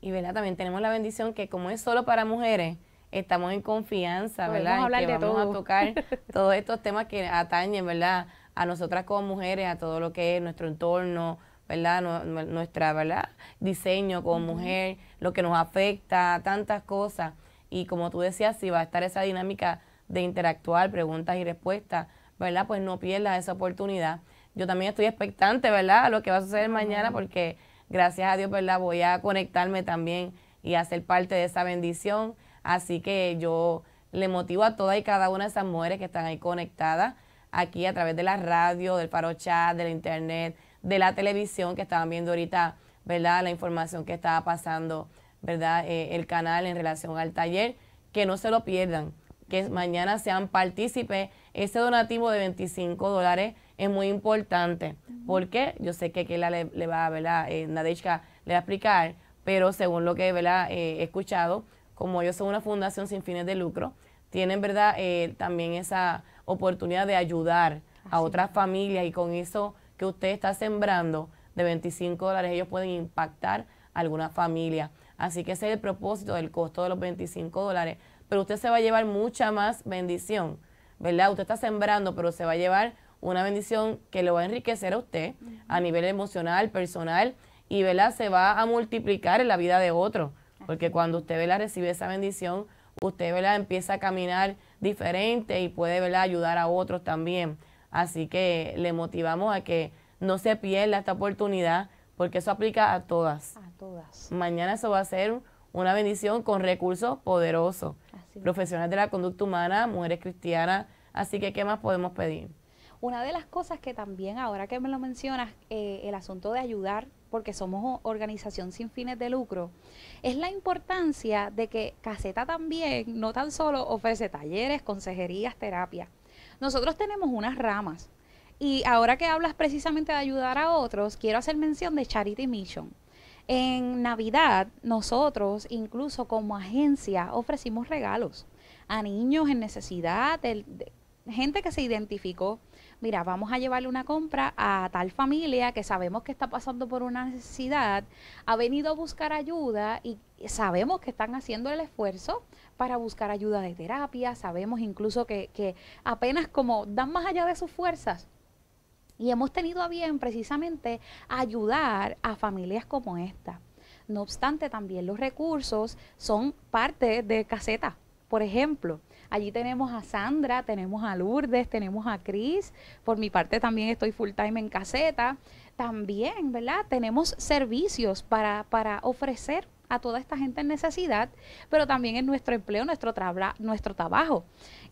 Y ¿verdad? también tenemos la bendición que como es solo para mujeres, estamos en confianza, ¿verdad? Hablar que vamos a tocar todos estos temas que atañen, ¿verdad? A nosotras como mujeres, a todo lo que es nuestro entorno, ¿verdad? nuestra, ¿verdad? Diseño como mujer, lo que nos afecta, tantas cosas. Y como tú decías, si va a estar esa dinámica de interactuar, preguntas y respuestas, ¿verdad? Pues no pierdas esa oportunidad yo también estoy expectante, ¿verdad? A lo que va a suceder mañana porque gracias a Dios, ¿verdad? Voy a conectarme también y a ser parte de esa bendición. Así que yo le motivo a todas y cada una de esas mujeres que están ahí conectadas aquí a través de la radio, del faro chat, del internet, de la televisión que estaban viendo ahorita, ¿verdad? La información que estaba pasando, ¿verdad? Eh, el canal en relación al taller, que no se lo pierdan, que mañana sean partícipes. Ese donativo de 25 dólares es muy importante, porque yo sé que aquí le, va, ¿verdad? Eh, le va a explicar, pero según lo que ¿verdad? Eh, he escuchado, como ellos son una fundación sin fines de lucro, tienen ¿verdad? Eh, también esa oportunidad de ayudar a otras familias y con eso que usted está sembrando de 25 dólares, ellos pueden impactar a alguna familia. Así que ese es el propósito del costo de los 25 dólares. Pero usted se va a llevar mucha más bendición, ¿verdad? Usted está sembrando, pero se va a llevar una bendición que lo va a enriquecer a usted a nivel emocional, personal y ¿verdad? se va a multiplicar en la vida de otro. Porque cuando usted la recibe esa bendición, usted empieza a caminar diferente y puede ayudar a otros también. Así que le motivamos a que no se pierda esta oportunidad porque eso aplica a todas. A todas. Mañana eso va a ser una bendición con recursos poderosos. Profesionales de la conducta humana, mujeres cristianas. Así que, ¿qué más podemos pedir? Una de las cosas que también, ahora que me lo mencionas, eh, el asunto de ayudar, porque somos organización sin fines de lucro, es la importancia de que Caseta también no tan solo ofrece talleres, consejerías, terapias. Nosotros tenemos unas ramas. Y ahora que hablas precisamente de ayudar a otros, quiero hacer mención de Charity Mission. En Navidad, nosotros, incluso como agencia, ofrecimos regalos a niños en necesidad, gente que se identificó mira, vamos a llevarle una compra a tal familia que sabemos que está pasando por una necesidad, ha venido a buscar ayuda y sabemos que están haciendo el esfuerzo para buscar ayuda de terapia, sabemos incluso que, apenas como dan más allá de sus fuerzas, y hemos tenido a bien precisamente ayudar a familias como esta. No obstante, también los recursos son parte de caseta. Por ejemplo, Allí tenemos a Sandra, tenemos a Lourdes, tenemos a Cris. Por mi parte también estoy full time en caseta. También, ¿verdad? Tenemos servicios para, para ofrecer a toda esta gente en necesidad, pero también en nuestro empleo, nuestro, nuestro trabajo.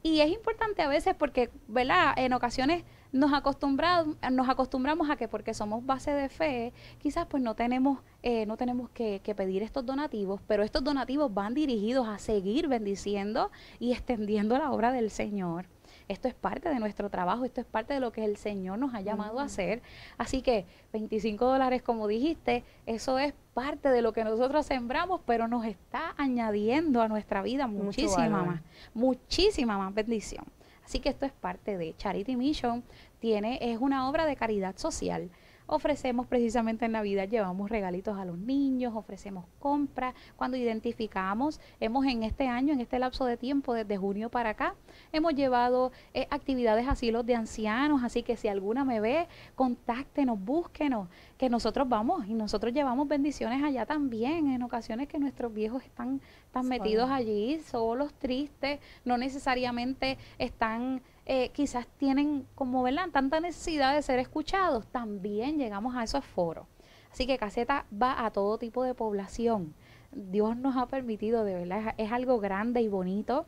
Y es importante a veces porque, ¿verdad? En ocasiones nos, acostumbramos, nos acostumbramos a que porque somos base de fe, quizás pues no tenemos, eh, no tenemos que, pedir estos donativos, pero estos donativos van dirigidos a seguir bendiciendo y extendiendo la obra del Señor. Esto es parte de nuestro trabajo, esto es parte de lo que el Señor nos ha llamado a hacer. Así que 25 dólares, como dijiste, eso es parte de lo que nosotros sembramos, pero nos está añadiendo a nuestra vida muchísima más, muchísima más bendición. Así que esto es parte de Charity Mission. Tiene, es una obra de caridad social ofrecemos precisamente en Navidad, llevamos regalitos a los niños, ofrecemos compras, cuando identificamos, hemos en este año, en este lapso de tiempo, desde junio para acá, hemos llevado eh, actividades actividades los de ancianos, así que si alguna me ve, contáctenos, búsquenos, que nosotros vamos y nosotros llevamos bendiciones allá también, en ocasiones que nuestros viejos están, están metidos allí, solos, tristes, no necesariamente están eh, quizás tienen como, ¿verdad?, tanta necesidad de ser escuchados, también llegamos a esos foros. Así que Caseta va a todo tipo de población. Dios nos ha permitido, de verdad, es, es algo grande y bonito.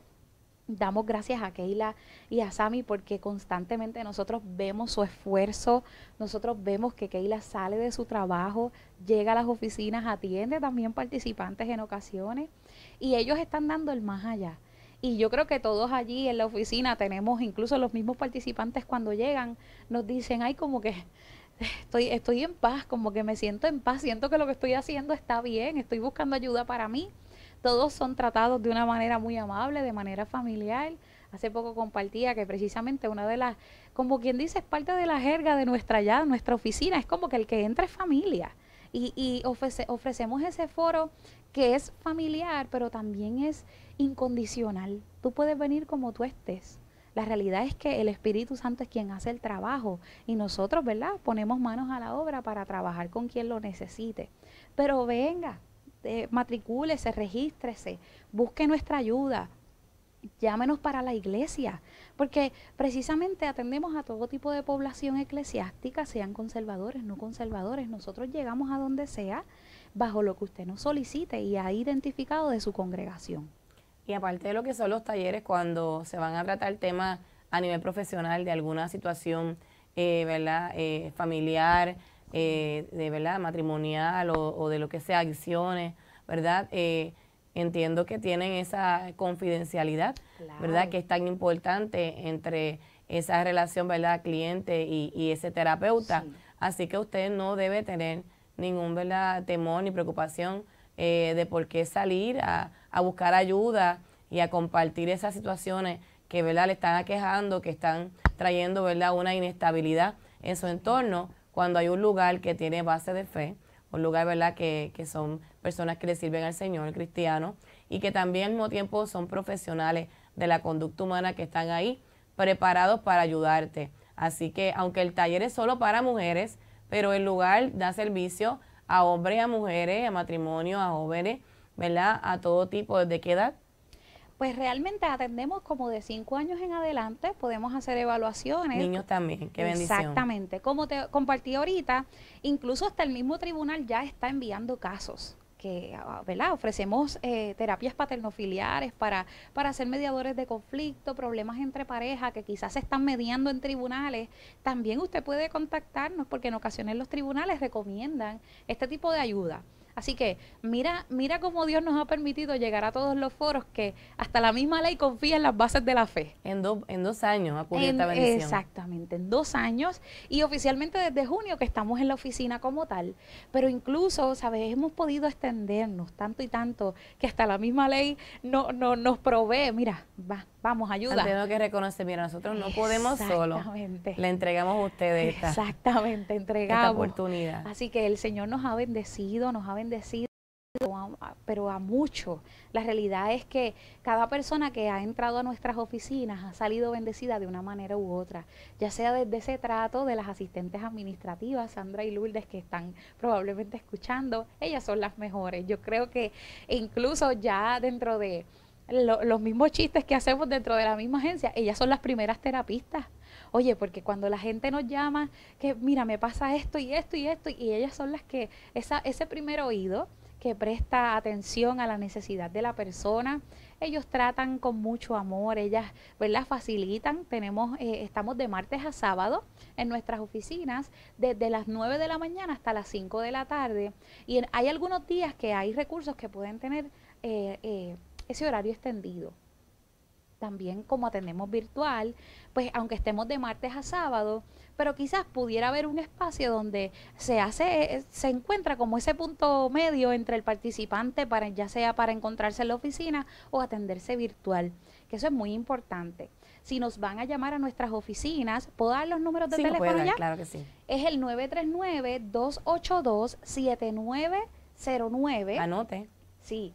Damos gracias a Keila y a Sami porque constantemente nosotros vemos su esfuerzo, nosotros vemos que Keila sale de su trabajo, llega a las oficinas, atiende también participantes en ocasiones y ellos están dando el más allá. Y yo creo que todos allí en la oficina tenemos, incluso los mismos participantes cuando llegan, nos dicen, ay, como que estoy, estoy en paz, como que me siento en paz, siento que lo que estoy haciendo está bien, estoy buscando ayuda para mí. Todos son tratados de una manera muy amable, de manera familiar. Hace poco compartía que precisamente una de las, como quien dice, es parte de la jerga de nuestra ya, nuestra oficina, es como que el que entra es familia y, ofrecemos ese foro que es familiar, pero también es incondicional. Tú puedes venir como tú estés. La realidad es que el Espíritu Santo es quien hace el trabajo y nosotros, ¿verdad? Ponemos manos a la obra para trabajar con quien lo necesite. Pero venga, eh, matricúlese, regístrese, busque nuestra ayuda, llámenos para la iglesia. Porque precisamente atendemos a todo tipo de población eclesiástica, sean conservadores, no conservadores. Nosotros llegamos a donde sea bajo lo que usted nos solicite y ha identificado de su congregación. Y aparte de lo que son los talleres, cuando se van a tratar temas a nivel profesional de alguna situación, eh, ¿verdad? Eh, familiar, eh, de verdad, matrimonial o, o, de lo que sea, acciones, ¿verdad? entiendo que tienen esa confidencialidad, ¿verdad? Que es tan importante entre esa relación, ¿verdad? Cliente y, ese terapeuta. Así que usted no debe tener ningún, ¿verdad? Temor ni preocupación eh, de por qué salir a, buscar ayuda y a compartir esas situaciones que, ¿verdad? Le están aquejando, que están trayendo, ¿verdad? Una inestabilidad en su entorno cuando hay un lugar que tiene base de fe, un lugar, ¿verdad? Que, son personas que le sirven al Señor, cristiano, y que también al mismo tiempo son profesionales de la conducta humana que están ahí preparados para ayudarte. Así que aunque el taller es solo para mujeres, pero el lugar da servicio a hombres, a mujeres, a matrimonios, a jóvenes, ¿verdad? A todo tipo, ¿desde qué edad? pues realmente atendemos como de cinco años en adelante, podemos hacer evaluaciones. Niños también, qué bendición. Exactamente. Como te compartí ahorita, incluso hasta el mismo tribunal ya está enviando casos que ah, ¿verdad? ofrecemos eh, terapias paternofiliares para, ser mediadores de conflicto, problemas entre parejas que quizás se están mediando en tribunales, también usted puede contactarnos porque en ocasiones los tribunales recomiendan este tipo de ayuda. Así que mira, mira cómo Dios nos ha permitido llegar a todos los foros que hasta la misma ley confía en las bases de la fe. En, dos en dos años ha esta bendición. Exactamente, en dos años y oficialmente desde junio que estamos en la oficina como tal. Pero incluso, ¿sabes? Hemos podido extendernos tanto y tanto que hasta la misma ley no, no, nos provee. Mira, va, vamos, ayuda. Tenemos que reconocer, mira, nosotros no podemos solo. Exactamente, Le entregamos a ustedes esta, Exactamente, entregamos. Esta oportunidad. Así que el Señor nos ha bendecido, nos ha bendecido bendecida pero a mucho La realidad es que cada persona que ha entrado a nuestras oficinas ha salido bendecida de una manera u otra, ya sea desde ese trato de las asistentes administrativas, Sandra y Lourdes, que están probablemente escuchando, ellas son las mejores. Yo creo que incluso ya dentro de los mismos chistes que hacemos dentro de la misma agencia, ellas son las primeras terapistas. Oye, porque cuando la gente nos llama, que mira, me pasa esto y esto y esto, y ellas son las que, ese primer oído que presta atención a la necesidad de la persona, ellos tratan con mucho amor, ellas pues, las facilitan, tenemos, eh, estamos de martes a sábado en nuestras oficinas desde las 9 de la mañana hasta las 5 de la tarde y hay algunos días que hay recursos que pueden tener eh, eh, ese horario extendido también como atendemos virtual, pues aunque estemos de martes a sábado, pero quizás pudiera haber un espacio donde se hace, eh, se encuentra como ese punto medio entre el participante, para, ya sea para encontrarse en la oficina o atenderse virtual, que eso es muy importante. Si nos van a llamar a nuestras oficinas, ¿puedo dar los números de teléfono Claro que sí. Es el 939-282-7909. Anote. Sí,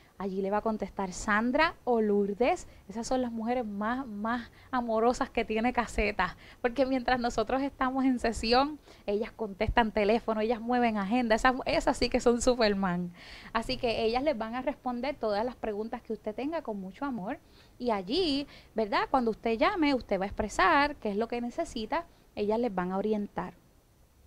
Allí le va a contestar Sandra o Lourdes. Esas son las mujeres más, más amorosas que tiene Caseta. Porque mientras nosotros estamos en sesión, ellas contestan teléfono, ellas mueven agenda. Esas, esas sí que son Superman. Así que ellas les van a responder todas las preguntas que usted tenga con mucho amor. Y allí, ¿verdad? Cuando usted llame, usted va a expresar qué es lo que necesita. Ellas les van a orientar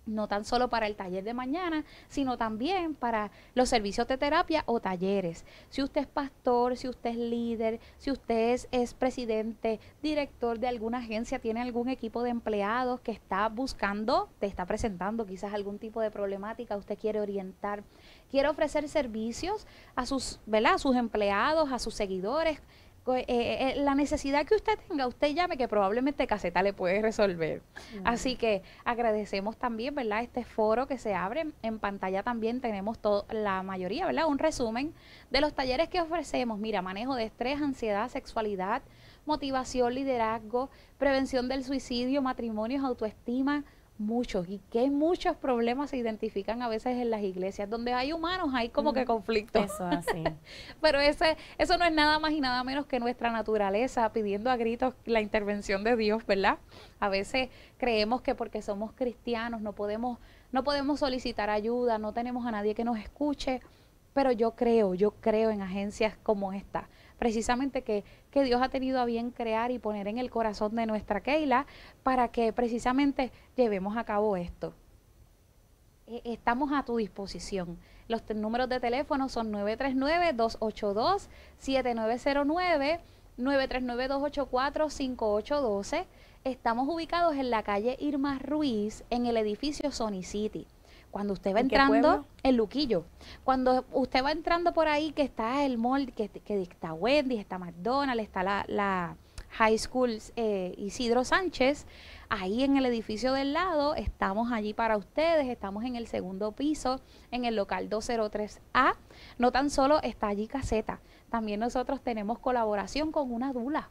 no tan solo para el taller de mañana, sino también para los servicios de terapia o talleres. Si usted es pastor, si usted es líder, si usted es, presidente, director de alguna agencia, tiene algún equipo de empleados que está buscando, te está presentando quizás algún tipo de problemática, usted quiere orientar, quiere ofrecer servicios a sus, ¿verdad? a sus empleados, a sus seguidores, eh, eh, la necesidad que usted tenga, usted llame que probablemente Caseta le puede resolver. Así que agradecemos también, ¿verdad? Este foro que se abre. En pantalla también tenemos toda la mayoría, ¿verdad? Un resumen de los talleres que ofrecemos. Mira, manejo de estrés, ansiedad, sexualidad, motivación, liderazgo, prevención del suicidio, matrimonios, autoestima, muchos y que hay muchos problemas se identifican a veces en las iglesias donde hay humanos hay como que conflictos eso así pero ese eso no es nada más y nada menos que nuestra naturaleza pidiendo a gritos la intervención de Dios verdad a veces creemos que porque somos cristianos no podemos no podemos solicitar ayuda no tenemos a nadie que nos escuche pero yo creo yo creo en agencias como esta precisamente que que Dios ha tenido a bien crear y poner en el corazón de nuestra Keila para que precisamente llevemos a cabo esto. E-, estamos a tu disposición. Los números de teléfono son 939-282-7909, 939-284-5812. Estamos ubicados en la calle Irma Ruiz, en el edificio Sony City cuando usted va entrando, el Luquillo, cuando usted va entrando por ahí que está el mall, que, que está Wendy, está McDonald's, está la, High School eh, Isidro Sánchez, ahí en el edificio del lado, estamos allí para ustedes, estamos en el segundo piso, en el local 203A, no tan solo está allí caseta, también nosotros tenemos colaboración con una dula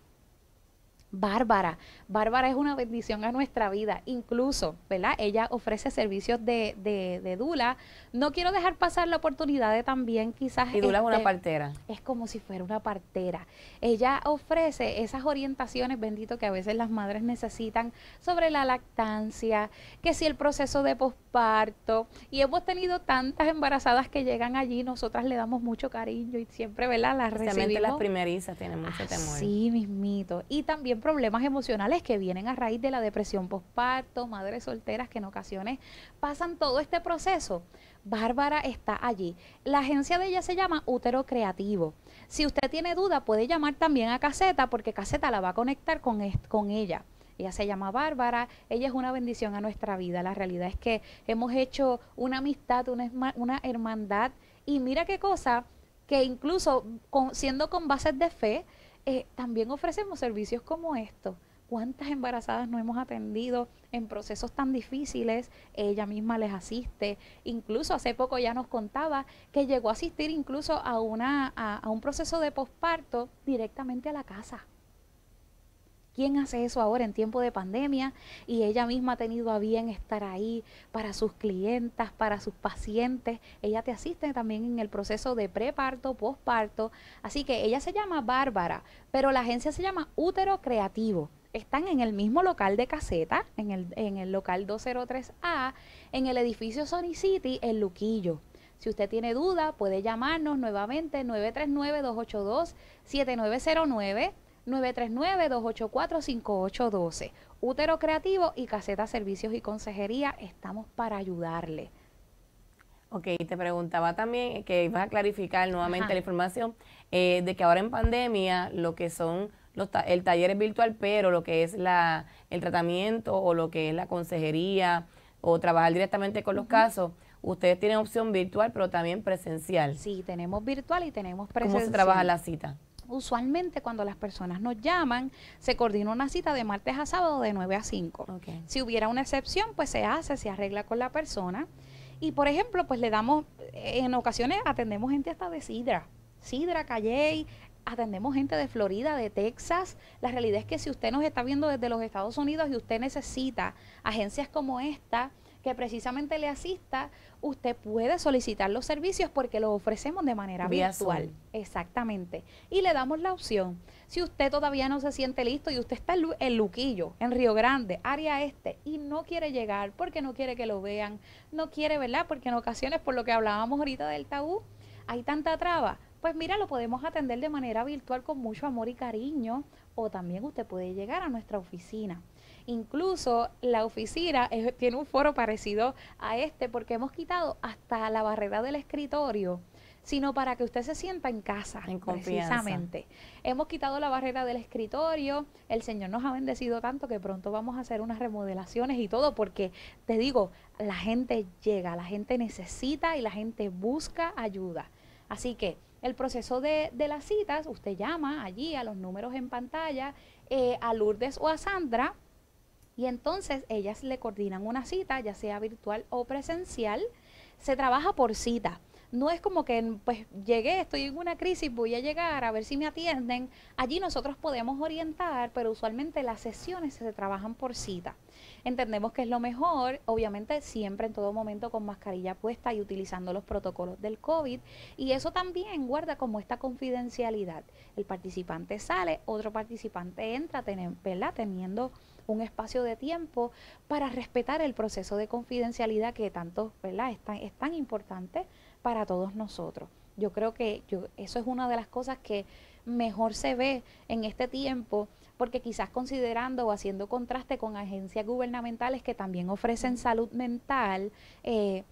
Bárbara. Bárbara es una bendición a nuestra vida, incluso, ¿verdad? Ella ofrece servicios de, de, Dula. No quiero dejar pasar la oportunidad de también quizás... Y Dula es una este, partera. Es como si fuera una partera. Ella ofrece esas orientaciones, bendito, que a veces las madres necesitan sobre la lactancia, que si el proceso de posparto, y hemos tenido tantas embarazadas que llegan allí, nosotras le damos mucho cariño y siempre, ¿verdad? Las recibimos. las primerizas tienen mucho temor. Sí, mismito. Y también problemas emocionales que vienen a raíz de la depresión postparto, madres solteras que en ocasiones pasan todo este proceso. Bárbara está allí. La agencia de ella se llama Útero Creativo. Si usted tiene duda, puede llamar también a Caseta porque Caseta la va a conectar con, con ella. Ella se llama Bárbara, ella es una bendición a nuestra vida. La realidad es que hemos hecho una amistad, una, hermandad. Y mira qué cosa, que incluso siendo con bases de fe, eh, también ofrecemos servicios como estos. ¿Cuántas embarazadas no hemos atendido en procesos tan difíciles? Ella misma les asiste. Incluso hace poco ya nos contaba que llegó a asistir incluso a, una, a, a un proceso de posparto directamente a la casa. ¿Quién hace eso ahora en tiempo de pandemia? Y ella misma ha tenido a bien estar ahí para sus clientas, para sus pacientes. Ella te asiste también en el proceso de preparto, posparto. Así que ella se llama Bárbara, pero la agencia se llama Útero Creativo. Están en el mismo local de caseta, en el, en el local 203A, en el edificio Sony City, en Luquillo. Si usted tiene duda, puede llamarnos nuevamente 939-282-7909 939-284-5812. Útero Creativo y Caseta Servicios y Consejería, estamos para ayudarle. Ok, te preguntaba también que ibas a clarificar nuevamente la información eh, de que ahora en pandemia lo que son el taller es virtual, pero lo que es la, el tratamiento o lo que es la consejería o trabajar directamente con los casos, ustedes tienen opción virtual, pero también presencial. Sí, tenemos virtual y tenemos presencial. ¿Cómo se trabaja la cita? Usualmente cuando las personas nos llaman, se coordina una cita de martes a sábado de 9 a 5. Si hubiera una excepción, pues se hace, se arregla con la persona. Y por ejemplo, pues le damos, eh, en ocasiones atendemos gente hasta de Sidra, Sidra, Calley, atendemos gente de Florida, de Texas. La realidad es que si usted nos está viendo desde los Estados Unidos y usted necesita agencias como esta, que precisamente le asista, usted puede solicitar los servicios porque los ofrecemos de manera virtual. Exactamente. Y le damos la opción. Si usted todavía no se siente listo y usted está en Luquillo, en Río Grande, área este, y no quiere llegar porque no quiere que lo vean, no quiere, ¿verdad? Porque en ocasiones, por lo que hablábamos ahorita del tabú, hay tanta traba. Pues mira, lo podemos atender de manera virtual con mucho amor y cariño, o también usted puede llegar a nuestra oficina. Incluso la oficina tiene un foro parecido a este porque hemos quitado hasta la barrera del escritorio sino para que usted se sienta en casa, precisamente. Hemos quitado la barrera del escritorio, el Señor nos ha bendecido tanto que pronto vamos a hacer unas remodelaciones y todo, porque te digo, la gente llega, la gente necesita y la gente busca ayuda. Así que el proceso de, las citas, usted llama allí a los números en pantalla, eh, a Lourdes o a Sandra, y entonces ellas le coordinan una cita, ya sea virtual o presencial. Se trabaja por cita. No es como que, pues llegué, estoy en una crisis, voy a llegar a ver si me atienden. Allí nosotros podemos orientar, pero usualmente las sesiones se trabajan por cita. Entendemos que es lo mejor, obviamente siempre en todo momento con mascarilla puesta y utilizando los protocolos del COVID. Y eso también guarda como esta confidencialidad. El participante sale, otro participante entra, ¿verdad? Teniendo un espacio de tiempo para respetar el proceso de confidencialidad que tanto ¿verdad? Es, tan, importante para todos nosotros. Yo creo que eso es una de las cosas que mejor se ve en este tiempo, porque quizás considerando o haciendo contraste con agencias gubernamentales que también ofrecen salud mental, eh,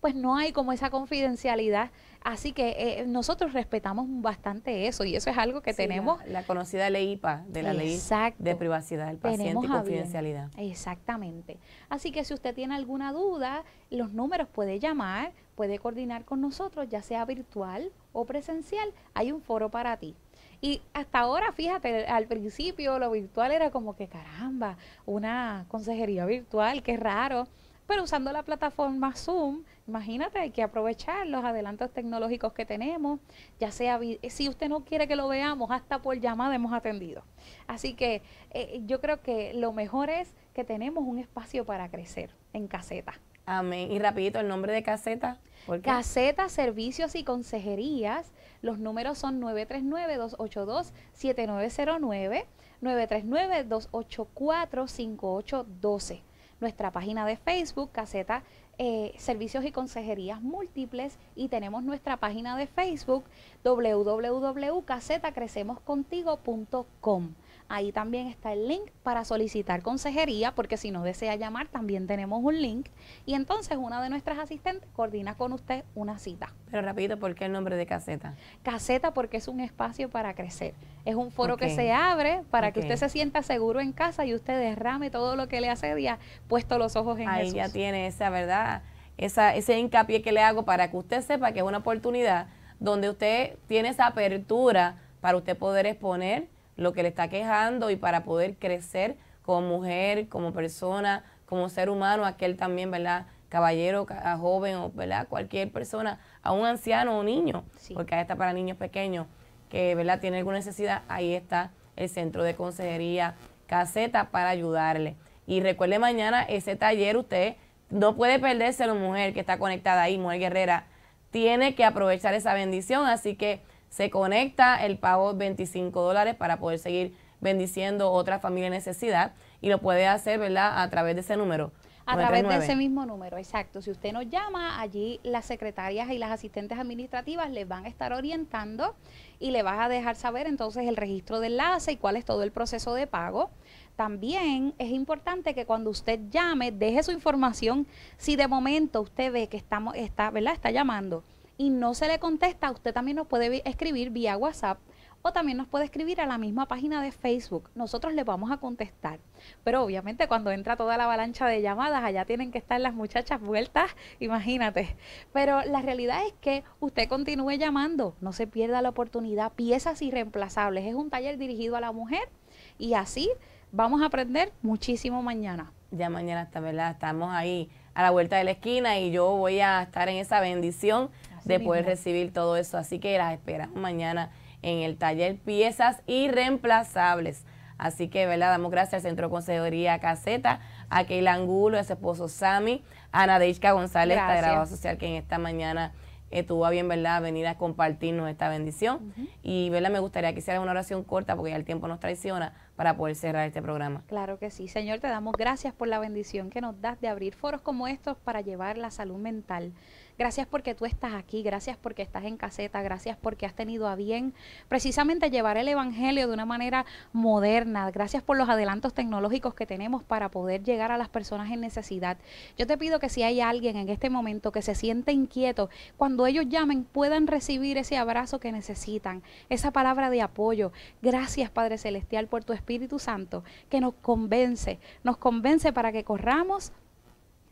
pues no hay como esa confidencialidad Así que eh, nosotros respetamos bastante eso y eso es algo que tenemos. La, conocida ley IPA, de la ley de privacidad del paciente y confidencialidad. Exactamente. Así que si usted tiene alguna duda, los números puede llamar, puede coordinar con nosotros, ya sea virtual o presencial, hay un foro para ti. Y hasta ahora, fíjate, al principio lo virtual era como que caramba, una consejería virtual, qué raro. Pero usando la plataforma Zoom, imagínate, hay que aprovechar los adelantos tecnológicos que tenemos, ya sea eh, si usted no quiere que lo veamos, hasta por llamada hemos atendido. Así que eh, yo creo que lo mejor es que tenemos un espacio para crecer en caseta. Amén. Y rapidito, el nombre de caseta. Caseta, servicios y consejerías. Los números son 939-282-7909, 939-284-5812 nuestra página de Facebook, Caseta eh, Servicios y Consejerías Múltiples, y tenemos nuestra página de Facebook, www.casetacrecemoscontigo.com. Ahí también está el link para solicitar consejería, porque si no desea llamar, también tenemos un link. Y entonces una de nuestras asistentes coordina con usted una cita. Pero rapidito, ¿por qué el nombre de caseta? Caseta porque es un espacio para crecer. Es un foro que se abre para que usted se sienta seguro en casa y usted derrame todo lo que le hace día, puesto los ojos en Ahí ya tiene esa verdad, ese hincapié que le hago para que usted sepa que es una oportunidad donde usted tiene esa apertura para usted poder exponer lo que le está quejando y para poder crecer como mujer, como persona, como ser humano, aquel también, ¿verdad? Caballero, joven, o, ¿verdad? Cualquier persona, a un anciano o niño, porque ahí está para niños pequeños que, ¿verdad? Tiene alguna necesidad, ahí está el centro de consejería caseta para ayudarle. Y recuerde mañana ese taller, usted no puede la mujer que está conectada ahí, mujer guerrera, tiene que aprovechar esa bendición, así que se conecta, el pago 25 dólares para poder seguir bendiciendo otra familia en necesidad y lo puede hacer, ¿verdad?, a través de ese número. A través de ese mismo número, exacto. Si usted nos llama, allí las secretarias y las asistentes administrativas les van a estar orientando y le vas a dejar saber entonces el registro de enlace y cuál es todo el proceso de pago. También es importante que cuando usted llame, deje su información. Si de momento usted ve que estamos, está, ¿verdad? Está llamando y no se le contesta, usted también nos puede escribir vía WhatsApp o también nos puede escribir a la misma página de Facebook. Nosotros le vamos a contestar. Pero obviamente cuando entra toda la avalancha de llamadas, allá tienen que estar las muchachas vueltas, imagínate. Pero la realidad es que usted continúe llamando, no se pierda la oportunidad. Piezas irreemplazables. Es un taller dirigido a la mujer y así vamos a aprender muchísimo mañana. Ya mañana está, ¿verdad? Estamos ahí a la vuelta de la esquina y yo voy a estar en esa bendición de poder recibir todo eso. Así que las esperamos mañana en el taller Piezas Irreemplazables. Así que, ¿verdad? Damos gracias al Centro de Consejería Caseta, a Keila Angulo, a su esposo Sami, a Nadeishka González, gracias. social, que en esta mañana estuvo bien, ¿verdad?, venir a compartirnos esta bendición. Y, ¿verdad?, me gustaría que hiciera una oración corta porque ya el tiempo nos traiciona para poder cerrar este programa. Claro que sí, Señor, te damos gracias por la bendición que nos das de abrir foros como estos para llevar la salud mental Gracias porque tú estás aquí, gracias porque estás en caseta, gracias porque has tenido a bien precisamente llevar el Evangelio de una manera moderna. Gracias por los adelantos tecnológicos que tenemos para poder llegar a las personas en necesidad. Yo te pido que si hay alguien en este momento que se siente inquieto, cuando ellos llamen puedan recibir ese abrazo que necesitan, esa palabra de apoyo. Gracias Padre Celestial por tu Espíritu Santo que nos convence, nos convence para que corramos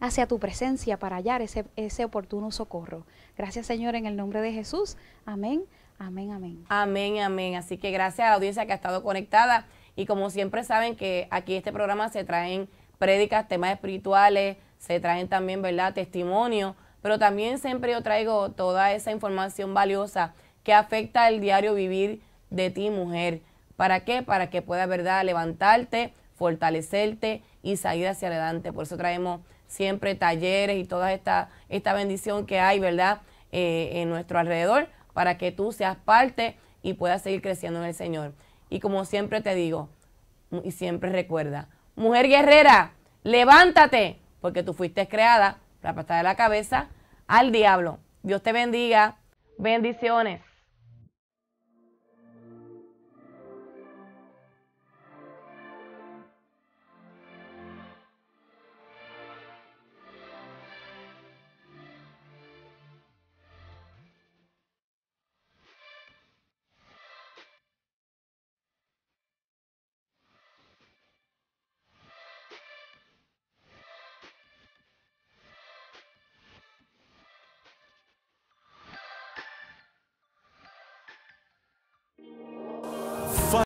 hacia tu presencia para hallar ese, ese oportuno socorro. Gracias Señor en el nombre de Jesús. Amén, amén, amén. Amén, amén. Así que gracias a la audiencia que ha estado conectada y como siempre saben que aquí este programa se traen prédicas, temas espirituales, se traen también, ¿verdad?, testimonio, pero también siempre yo traigo toda esa información valiosa que afecta el diario vivir de ti, mujer. ¿Para qué? Para que puedas, ¿verdad?, levantarte, fortalecerte y salir hacia adelante. Por eso traemos siempre talleres y toda esta, esta bendición que hay, ¿verdad? Eh, en nuestro alrededor para que tú seas parte y puedas seguir creciendo en el Señor. Y como siempre te digo, y siempre recuerda, mujer guerrera, levántate, porque tú fuiste creada, la patada de la cabeza, al diablo. Dios te bendiga. Bendiciones.